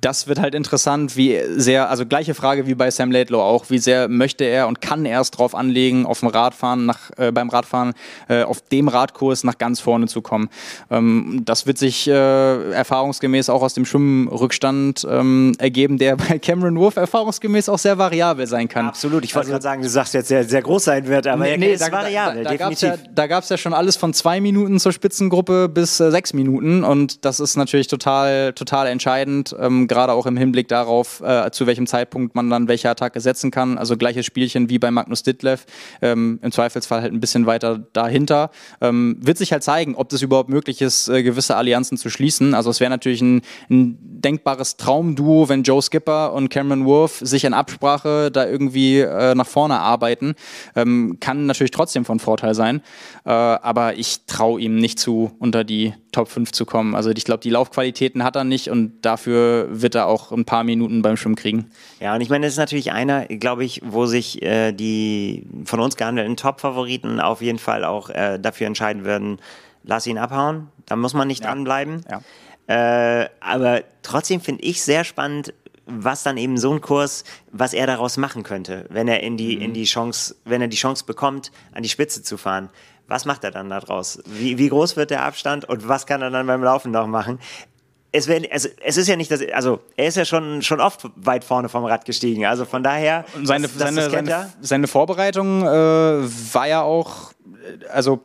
das wird halt interessant, wie sehr, also gleiche Frage wie bei Sam Laidlow auch, wie sehr möchte er und kann er es drauf anlegen, auf dem Radfahren, nach, äh, beim Radfahren, äh, auf dem Radkurs nach ganz vorne zu kommen. Ähm, das wird sich äh, erfahrungsgemäß auch aus dem Schwimmrückstand ähm, ergeben, der <laughs> bei Cameron Wolf erfahrungsgemäß auch sehr variabel sein kann. Absolut, ich wollte also, gerade sagen, du sagst jetzt sehr, sehr groß sein wird, aber nee, er ist da, variabel, da, da definitiv. Gab's ja, da gab es ja schon alles von zwei Minuten zur Spitzengruppe bis äh, sechs Minuten und das ist natürlich total, total entscheidend. Ähm, ähm, gerade auch im Hinblick darauf, äh, zu welchem Zeitpunkt man dann welche Attacke setzen kann. Also gleiches Spielchen wie bei Magnus Ditlev, ähm, im Zweifelsfall halt ein bisschen weiter dahinter. Ähm, wird sich halt zeigen, ob das überhaupt möglich ist, äh, gewisse Allianzen zu schließen. Also es wäre natürlich ein, ein, denkbares Traumduo, wenn Joe Skipper und Cameron Wolf sich in Absprache da irgendwie äh, nach vorne arbeiten. Ähm, kann natürlich trotzdem von Vorteil sein, äh, aber ich traue ihm nicht zu, unter die Top 5 zu kommen. Also ich glaube, die Laufqualitäten hat er nicht und dafür wird er auch ein paar Minuten beim Schwimmen kriegen. Ja, und ich meine, das ist natürlich einer, glaube ich, wo sich äh, die von uns gehandelten Top-Favoriten auf jeden Fall auch äh, dafür entscheiden würden, lass ihn abhauen, da muss man nicht ja. dranbleiben. Ja. Äh, aber trotzdem finde ich sehr spannend, was dann eben so ein Kurs, was er daraus machen könnte, wenn er in die, mhm. in die Chance, wenn er die Chance bekommt, an die Spitze zu fahren. Was macht er dann daraus? Wie, wie groß wird der Abstand und was kann er dann beim Laufen noch machen? Es, wär, es, also, es, ist ja nicht, dass, also er ist ja schon, schon oft weit vorne vom Rad gestiegen. Also von daher. Und seine, das, das seine, seine, seine, Vorbereitung äh, war ja auch, äh, also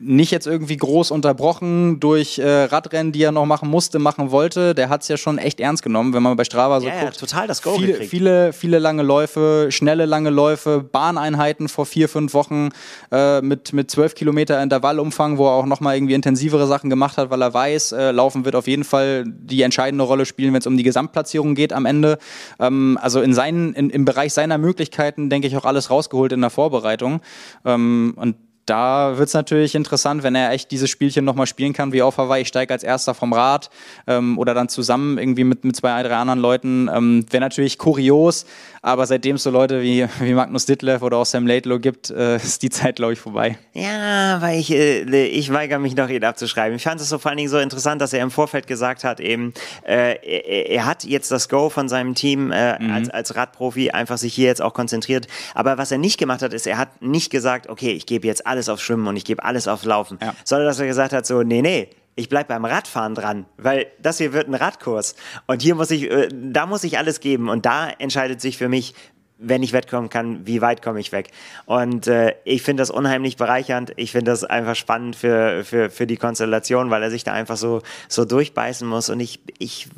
nicht jetzt irgendwie groß unterbrochen durch äh, Radrennen, die er noch machen musste, machen wollte. Der hat es ja schon echt ernst genommen, wenn man bei Strava so ja, guckt. total das Go viele, viele, viele, lange Läufe, schnelle lange Läufe, Bahneinheiten vor vier, fünf Wochen äh, mit, mit zwölf Kilometer Intervallumfang, wo er auch nochmal irgendwie intensivere Sachen gemacht hat, weil er weiß, äh, Laufen wird auf jeden Fall die entscheidende Rolle spielen, wenn es um die Gesamtplatzierung geht am Ende. Ähm, also in seinen, in, im Bereich seiner Möglichkeiten, denke ich, auch alles rausgeholt in der Vorbereitung. Ähm, und da wird es natürlich interessant, wenn er echt dieses Spielchen nochmal spielen kann, wie auf Hawaii, ich steige als erster vom Rad ähm, oder dann zusammen irgendwie mit, mit zwei, drei anderen Leuten. Ähm, Wäre natürlich kurios, aber seitdem es so Leute wie, wie Magnus Ditlev oder auch Sam Laidlow gibt, äh, <laughs> ist die Zeit, glaube ich, vorbei. Ja, weil ich, äh, ich weigere mich noch, ihn abzuschreiben. Ich fand es so vor allen Dingen so interessant, dass er im Vorfeld gesagt hat, eben, äh, er, er, hat jetzt das Go von seinem Team äh, mhm. als, als Radprofi einfach sich hier jetzt auch konzentriert. Aber was er nicht gemacht hat, ist, er hat nicht gesagt, okay, ich gebe jetzt alles alles auf Schwimmen und ich gebe alles auf Laufen. Ja. Sondern dass er gesagt hat, so, nee, nee, ich bleib beim Radfahren dran, weil das hier wird ein Radkurs. Und hier muss ich, äh, da muss ich alles geben. Und da entscheidet sich für mich, wenn ich wegkommen kann, wie weit komme ich weg? Und äh, ich finde das unheimlich bereichernd. Ich finde das einfach spannend für, für, für die Konstellation, weil er sich da einfach so, so durchbeißen muss. Und ich, ich,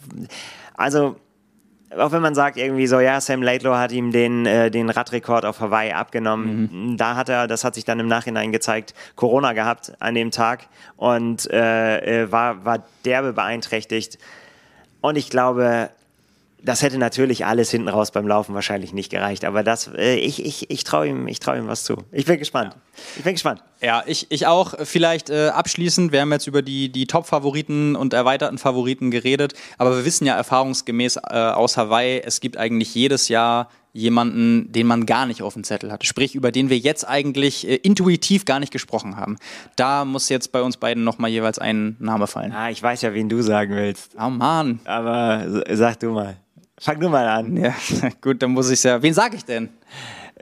also auch wenn man sagt irgendwie so, ja, Sam Laidlow hat ihm den, äh, den Radrekord auf Hawaii abgenommen, mhm. da hat er, das hat sich dann im Nachhinein gezeigt, Corona gehabt an dem Tag und äh, äh war, war derbe beeinträchtigt. Und ich glaube, das hätte natürlich alles hinten raus beim Laufen wahrscheinlich nicht gereicht, aber das, äh, ich, ich, ich traue ihm, trau ihm was zu. Ich bin gespannt. Ich bin gespannt. Ja, ich, ich auch. Vielleicht äh, abschließend, wir haben jetzt über die, die Top-Favoriten und erweiterten Favoriten geredet, aber wir wissen ja erfahrungsgemäß äh, aus Hawaii, es gibt eigentlich jedes Jahr jemanden, den man gar nicht auf dem Zettel hat. sprich über den wir jetzt eigentlich äh, intuitiv gar nicht gesprochen haben. Da muss jetzt bei uns beiden nochmal jeweils ein Name fallen. Ah, ich weiß ja, wen du sagen willst. Oh Mann. Aber sag du mal. Fang du mal an. Ja, <laughs> gut, dann muss ich ja. Wen sage ich denn?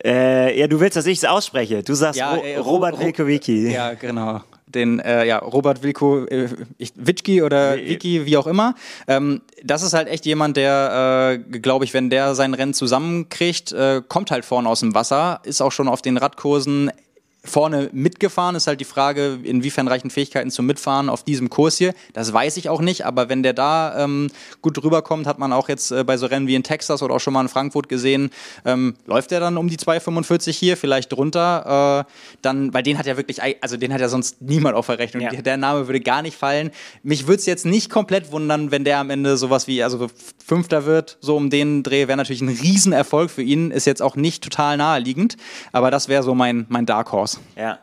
Äh, ja, du willst, dass ich es ausspreche. Du sagst ja, äh, Robert Ro Wilkowicki. Ja, genau. Den äh, ja, Robert Wilkowicki äh, oder Wiki, wie auch immer. Ähm, das ist halt echt jemand, der, äh, glaube ich, wenn der sein Rennen zusammenkriegt, äh, kommt halt vorne aus dem Wasser, ist auch schon auf den Radkursen vorne mitgefahren. Ist halt die Frage, inwiefern reichen Fähigkeiten zum Mitfahren auf diesem Kurs hier. Das weiß ich auch nicht, aber wenn der da ähm, gut rüberkommt, hat man auch jetzt äh, bei so Rennen wie in Texas oder auch schon mal in Frankfurt gesehen, ähm, läuft er dann um die 2,45 hier, vielleicht drunter. Äh, dann, weil den hat ja wirklich, also den hat ja sonst niemand auf der Rechnung. Ja. Der Name würde gar nicht fallen. Mich würde es jetzt nicht komplett wundern, wenn der am Ende sowas wie, also Fünfter wird, so um den Dreh, wäre natürlich ein Riesenerfolg für ihn. Ist jetzt auch nicht total naheliegend, aber das wäre so mein, mein Dark Horse. Ja.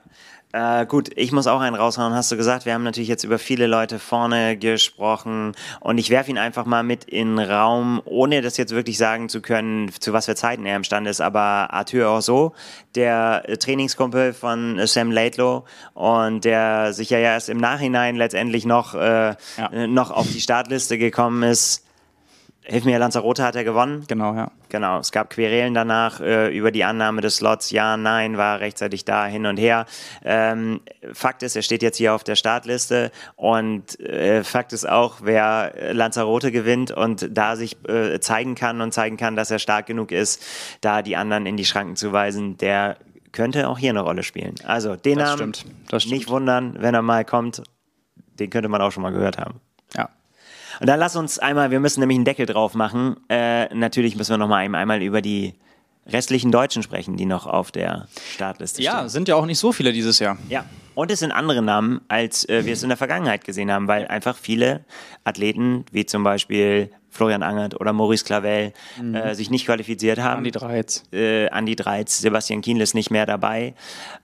Äh, gut, ich muss auch einen raushauen, hast du gesagt. Wir haben natürlich jetzt über viele Leute vorne gesprochen und ich werfe ihn einfach mal mit in den Raum, ohne das jetzt wirklich sagen zu können, zu was für Zeiten er imstande ist. Aber Arthur auch so, der Trainingskumpel von Sam Laidlow und der sicher ja erst im Nachhinein letztendlich noch, äh, ja. noch auf die Startliste gekommen ist, Hilf mir, Lanzarote hat er gewonnen. Genau, ja. Genau. Es gab Querelen danach äh, über die Annahme des Slots. Ja, nein, war rechtzeitig da, hin und her. Ähm, Fakt ist, er steht jetzt hier auf der Startliste. Und äh, Fakt ist auch, wer Lanzarote gewinnt und da sich äh, zeigen kann und zeigen kann, dass er stark genug ist, da die anderen in die Schranken zu weisen, der könnte auch hier eine Rolle spielen. Also den das Namen stimmt. Das stimmt. nicht wundern, wenn er mal kommt. Den könnte man auch schon mal gehört haben. Und dann lass uns einmal, wir müssen nämlich einen Deckel drauf machen. Äh, natürlich müssen wir noch mal einmal über die restlichen Deutschen sprechen, die noch auf der Startliste ja, stehen. Ja, sind ja auch nicht so viele dieses Jahr. Ja, und es sind andere Namen, als äh, wir es in der Vergangenheit gesehen haben, weil einfach viele Athleten, wie zum Beispiel Florian Angert oder Maurice Clavel mhm. äh, sich nicht qualifiziert haben. Andi Dreitz. Äh, Andi Dreiz, Sebastian Kienl ist nicht mehr dabei.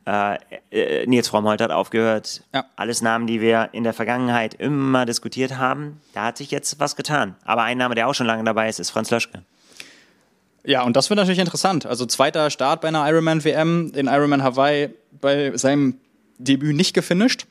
Äh, äh Nils Frommholt hat aufgehört. Ja. Alles Namen, die wir in der Vergangenheit immer diskutiert haben. Da hat sich jetzt was getan. Aber ein Name, der auch schon lange dabei ist, ist Franz Löschke. Ja, und das wird natürlich interessant. Also zweiter Start bei einer Ironman WM, in Ironman Hawaii bei seinem Debüt nicht gefinisht.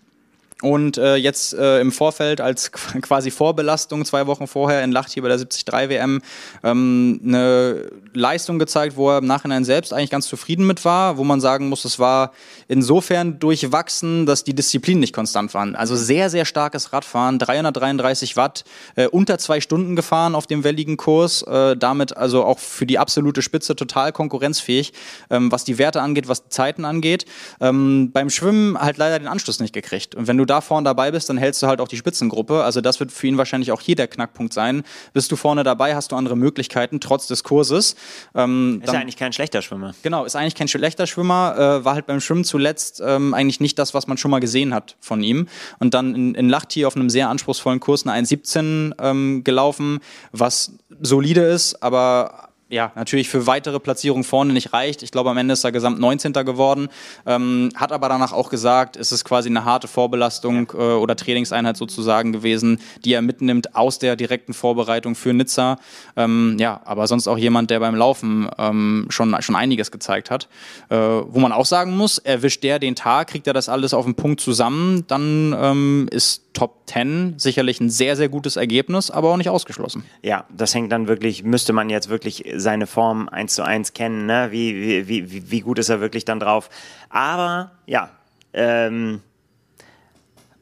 Und äh, jetzt äh, im Vorfeld als <laughs> quasi Vorbelastung zwei Wochen vorher in Lacht hier bei der 73 WM ähm, eine Leistung gezeigt, wo er im Nachhinein selbst eigentlich ganz zufrieden mit war, wo man sagen muss, es war insofern durchwachsen, dass die Disziplinen nicht konstant waren. Also sehr, sehr starkes Radfahren, 333 Watt, äh, unter zwei Stunden gefahren auf dem welligen Kurs, äh, damit also auch für die absolute Spitze total konkurrenzfähig, ähm, was die Werte angeht, was die Zeiten angeht. Ähm, beim Schwimmen halt leider den Anschluss nicht gekriegt. Und wenn du da vorne dabei bist, dann hältst du halt auch die Spitzengruppe. Also das wird für ihn wahrscheinlich auch hier der Knackpunkt sein. Bist du vorne dabei, hast du andere Möglichkeiten, trotz des Kurses. Ähm, ist dann, ja eigentlich kein schlechter Schwimmer. Genau, ist eigentlich kein schlechter Schwimmer. Äh, war halt beim Schwimmen zuletzt ähm, eigentlich nicht das, was man schon mal gesehen hat von ihm. Und dann in, in Lachti auf einem sehr anspruchsvollen Kurs eine 1,17 ähm, gelaufen, was solide ist, aber ja, natürlich für weitere Platzierungen vorne nicht reicht. Ich glaube, am Ende ist er gesamt 19. geworden. Ähm, hat aber danach auch gesagt, es ist quasi eine harte Vorbelastung ja. äh, oder Trainingseinheit sozusagen gewesen, die er mitnimmt aus der direkten Vorbereitung für Nizza. Ähm, ja, aber sonst auch jemand, der beim Laufen ähm, schon, schon einiges gezeigt hat. Äh, wo man auch sagen muss, erwischt der den Tag, kriegt er das alles auf den Punkt zusammen, dann ähm, ist Top 10 sicherlich ein sehr, sehr gutes Ergebnis, aber auch nicht ausgeschlossen. Ja, das hängt dann wirklich, müsste man jetzt wirklich seine Form eins zu eins kennen, ne? wie, wie, wie, wie gut ist er wirklich dann drauf. Aber ja, ähm,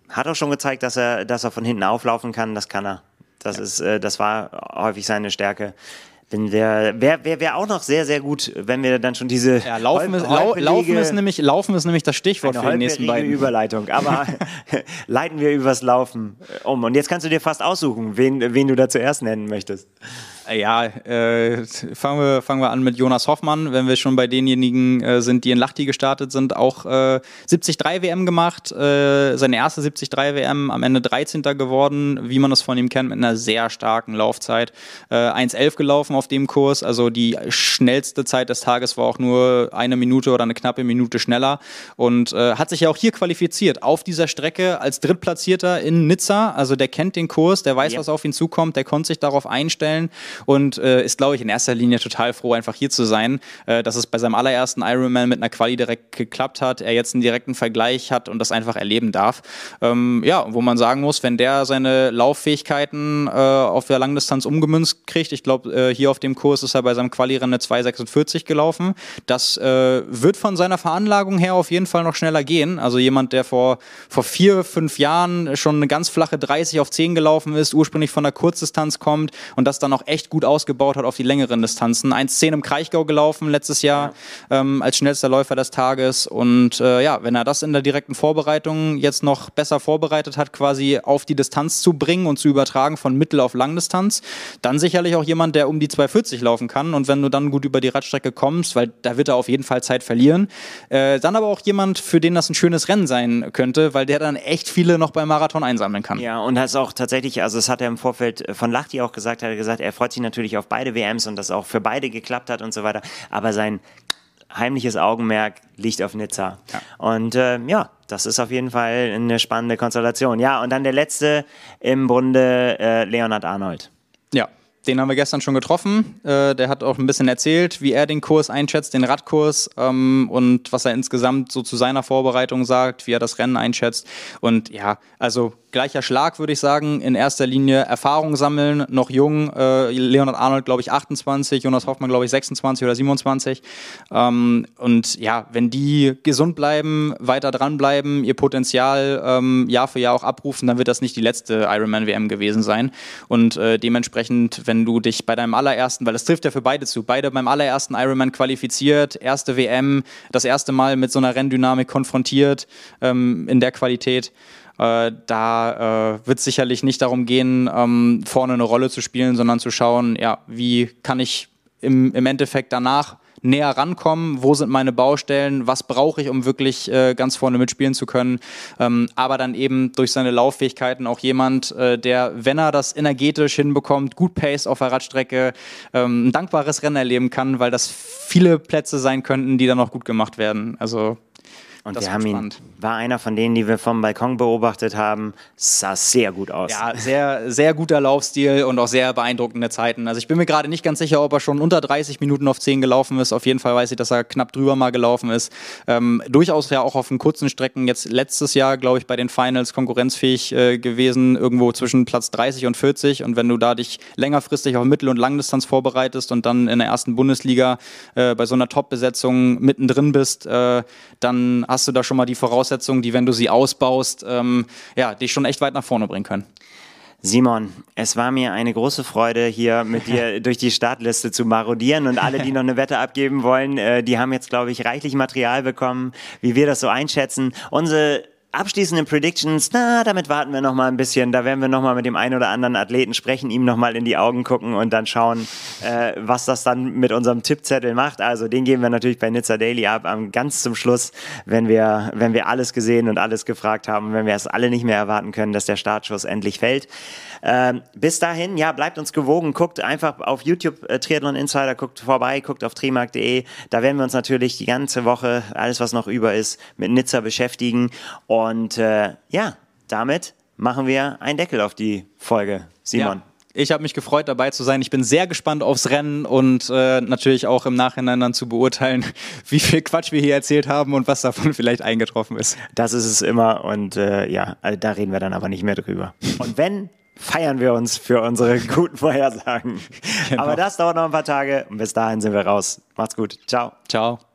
hat auch schon gezeigt, dass er, dass er von hinten auflaufen kann, das kann er. Das, ja. ist, äh, das war häufig seine Stärke. wäre wär, wär auch noch sehr, sehr gut, wenn wir dann schon diese. Ja, laufen, Hol ist, Hol laufen, ist, nämlich, laufen ist nämlich das Stichwort für die nächsten beiden. Überleitung, aber <laughs> <laughs> leiten wir übers Laufen um. Und jetzt kannst du dir fast aussuchen, wen, wen du da zuerst nennen möchtest. Ja, äh, fangen, wir, fangen wir an mit Jonas Hoffmann, wenn wir schon bei denjenigen äh, sind, die in Lachti gestartet sind. Auch äh, 73 WM gemacht, äh, seine erste 73 WM, am Ende 13. geworden, wie man das von ihm kennt, mit einer sehr starken Laufzeit. äh, 1,11 gelaufen auf dem Kurs, also die schnellste Zeit des Tages war auch nur eine Minute oder eine knappe Minute schneller und äh, hat sich ja auch hier qualifiziert, auf dieser Strecke als Drittplatzierter in Nizza. Also der kennt den Kurs, der weiß, ja. was auf ihn zukommt, der konnte sich darauf einstellen und äh, ist, glaube ich, in erster Linie total froh, einfach hier zu sein, äh, dass es bei seinem allerersten Ironman mit einer Quali direkt geklappt hat, er jetzt einen direkten Vergleich hat und das einfach erleben darf. Ähm, ja, wo man sagen muss, wenn der seine Lauffähigkeiten äh, auf der Langdistanz umgemünzt kriegt, ich glaube, äh, hier auf dem Kurs ist er bei seinem Quali-Rennen 2,46 gelaufen. Das äh, wird von seiner Veranlagung her auf jeden Fall noch schneller gehen. Also jemand, der vor, vor vier, fünf Jahren schon eine ganz flache 30 auf 10 gelaufen ist, ursprünglich von der Kurzdistanz kommt und das dann auch echt echt gut ausgebaut hat auf die längeren Distanzen. 1,10 im Kraichgau gelaufen letztes Jahr ja. ähm, als schnellster Läufer des Tages. Und äh, ja, wenn er das in der direkten Vorbereitung jetzt noch besser vorbereitet hat, quasi auf die Distanz zu bringen und zu übertragen von Mittel- auf Langdistanz, dann sicherlich auch jemand, der um die 2,40 laufen kann. Und wenn du dann gut über die Radstrecke kommst, weil da wird er auf jeden Fall Zeit verlieren, äh, dann aber auch jemand, für den das ein schönes Rennen sein könnte, weil der dann echt viele noch beim Marathon einsammeln kann. Ja, und das auch tatsächlich, also das hat er im Vorfeld äh, von Lachti auch gesagt, hat er gesagt, er freut sich freut natürlich auf beide WMs und das auch für beide geklappt hat und so weiter. Aber sein heimliches Augenmerk liegt auf Nizza. Ja. Und äh, ja, das ist auf jeden Fall eine spannende Konstellation. Ja, und dann der letzte im Bunde, äh, Leonard Arnold. Ja, den haben wir gestern schon getroffen. Äh, der hat auch ein bisschen erzählt, wie er den Kurs einschätzt, den Radkurs ähm, und was er insgesamt so zu seiner Vorbereitung sagt, wie er das Rennen einschätzt. Und ja, also gleicher Schlag, würde ich sagen. In erster Linie Erfahrung sammeln, noch jung. Äh, Leonard Arnold, glaube ich, 28, Jonas Hoffmann, glaube ich, 26 oder 27. Ähm, und ja, wenn die gesund bleiben, weiter dranbleiben, ihr Potenzial ähm, Jahr für Jahr auch abrufen, dann wird das nicht die letzte Ironman-WM gewesen sein. Und äh, dementsprechend, wenn du dich bei deinem allerersten, weil das trifft ja für beide zu, beide beim allerersten Ironman qualifiziert, erste WM, das erste Mal mit so einer Renndynamik konfrontiert ähm, in der Qualität. Äh, da äh, wird es sicherlich nicht darum gehen, ähm, vorne eine Rolle zu spielen, sondern zu schauen, ja, wie kann ich im, im Endeffekt danach näher rankommen, wo sind meine Baustellen, was brauche ich, um wirklich äh, ganz vorne mitspielen zu können. Ähm, aber dann eben durch seine Lauffähigkeiten auch jemand, äh, der, wenn er das energetisch hinbekommt, gut paced auf der Radstrecke, ähm, ein dankbares Rennen erleben kann, weil das viele Plätze sein könnten, die dann noch gut gemacht werden. Also und das wir haben ihn, war einer von denen, die wir vom Balkon beobachtet haben, sah sehr gut aus. Ja, sehr, sehr guter Laufstil und auch sehr beeindruckende Zeiten. Also ich bin mir gerade nicht ganz sicher, ob er schon unter 30 Minuten auf 10 gelaufen ist. Auf jeden Fall weiß ich, dass er knapp drüber mal gelaufen ist. Ähm, durchaus ja auch auf den kurzen Strecken jetzt letztes Jahr, glaube ich, bei den Finals konkurrenzfähig äh, gewesen, irgendwo zwischen Platz 30 und 40. Und wenn du da dich längerfristig auf Mittel- und Langdistanz vorbereitest und dann in der ersten Bundesliga äh, bei so einer Top-Besetzung mittendrin bist, äh, dann hast hast du da schon mal die Voraussetzungen, die, wenn du sie ausbaust, ähm, ja, dich schon echt weit nach vorne bringen können. Simon, es war mir eine große Freude, hier mit <laughs> dir durch die Startliste zu marodieren und alle, die noch eine Wette abgeben wollen, äh, die haben jetzt, glaube ich, reichlich Material bekommen, wie wir das so einschätzen. Unsere abschließenden Predictions, na, damit warten wir noch mal ein bisschen. Da werden wir noch mal mit dem einen oder anderen Athleten sprechen, ihm noch mal in die Augen gucken und dann schauen, äh, was das dann mit unserem Tippzettel macht. Also den geben wir natürlich bei Nizza Daily ab, am ganz zum Schluss, wenn wir, wenn wir alles gesehen und alles gefragt haben, wenn wir es alle nicht mehr erwarten können, dass der Startschuss endlich fällt. Ähm, bis dahin, ja, bleibt uns gewogen, guckt einfach auf YouTube äh, Triathlon Insider, guckt vorbei, guckt auf trimark.de. Da werden wir uns natürlich die ganze Woche alles, was noch über ist, mit Nizza beschäftigen. Und und äh, ja, damit machen wir einen Deckel auf die Folge. Simon. Ja. Ich habe mich gefreut, dabei zu sein. Ich bin sehr gespannt aufs Rennen und äh, natürlich auch im Nachhinein dann zu beurteilen, <laughs> wie viel Quatsch wir hier erzählt haben und was davon <laughs> vielleicht eingetroffen ist. Das ist es immer und äh, ja, also da reden wir dann aber nicht mehr drüber. Und wenn, feiern wir uns für unsere <laughs> guten Vorhersagen. Genau. Aber das dauert noch ein paar Tage und bis dahin sind wir raus. Macht's gut. Ciao. Ciao.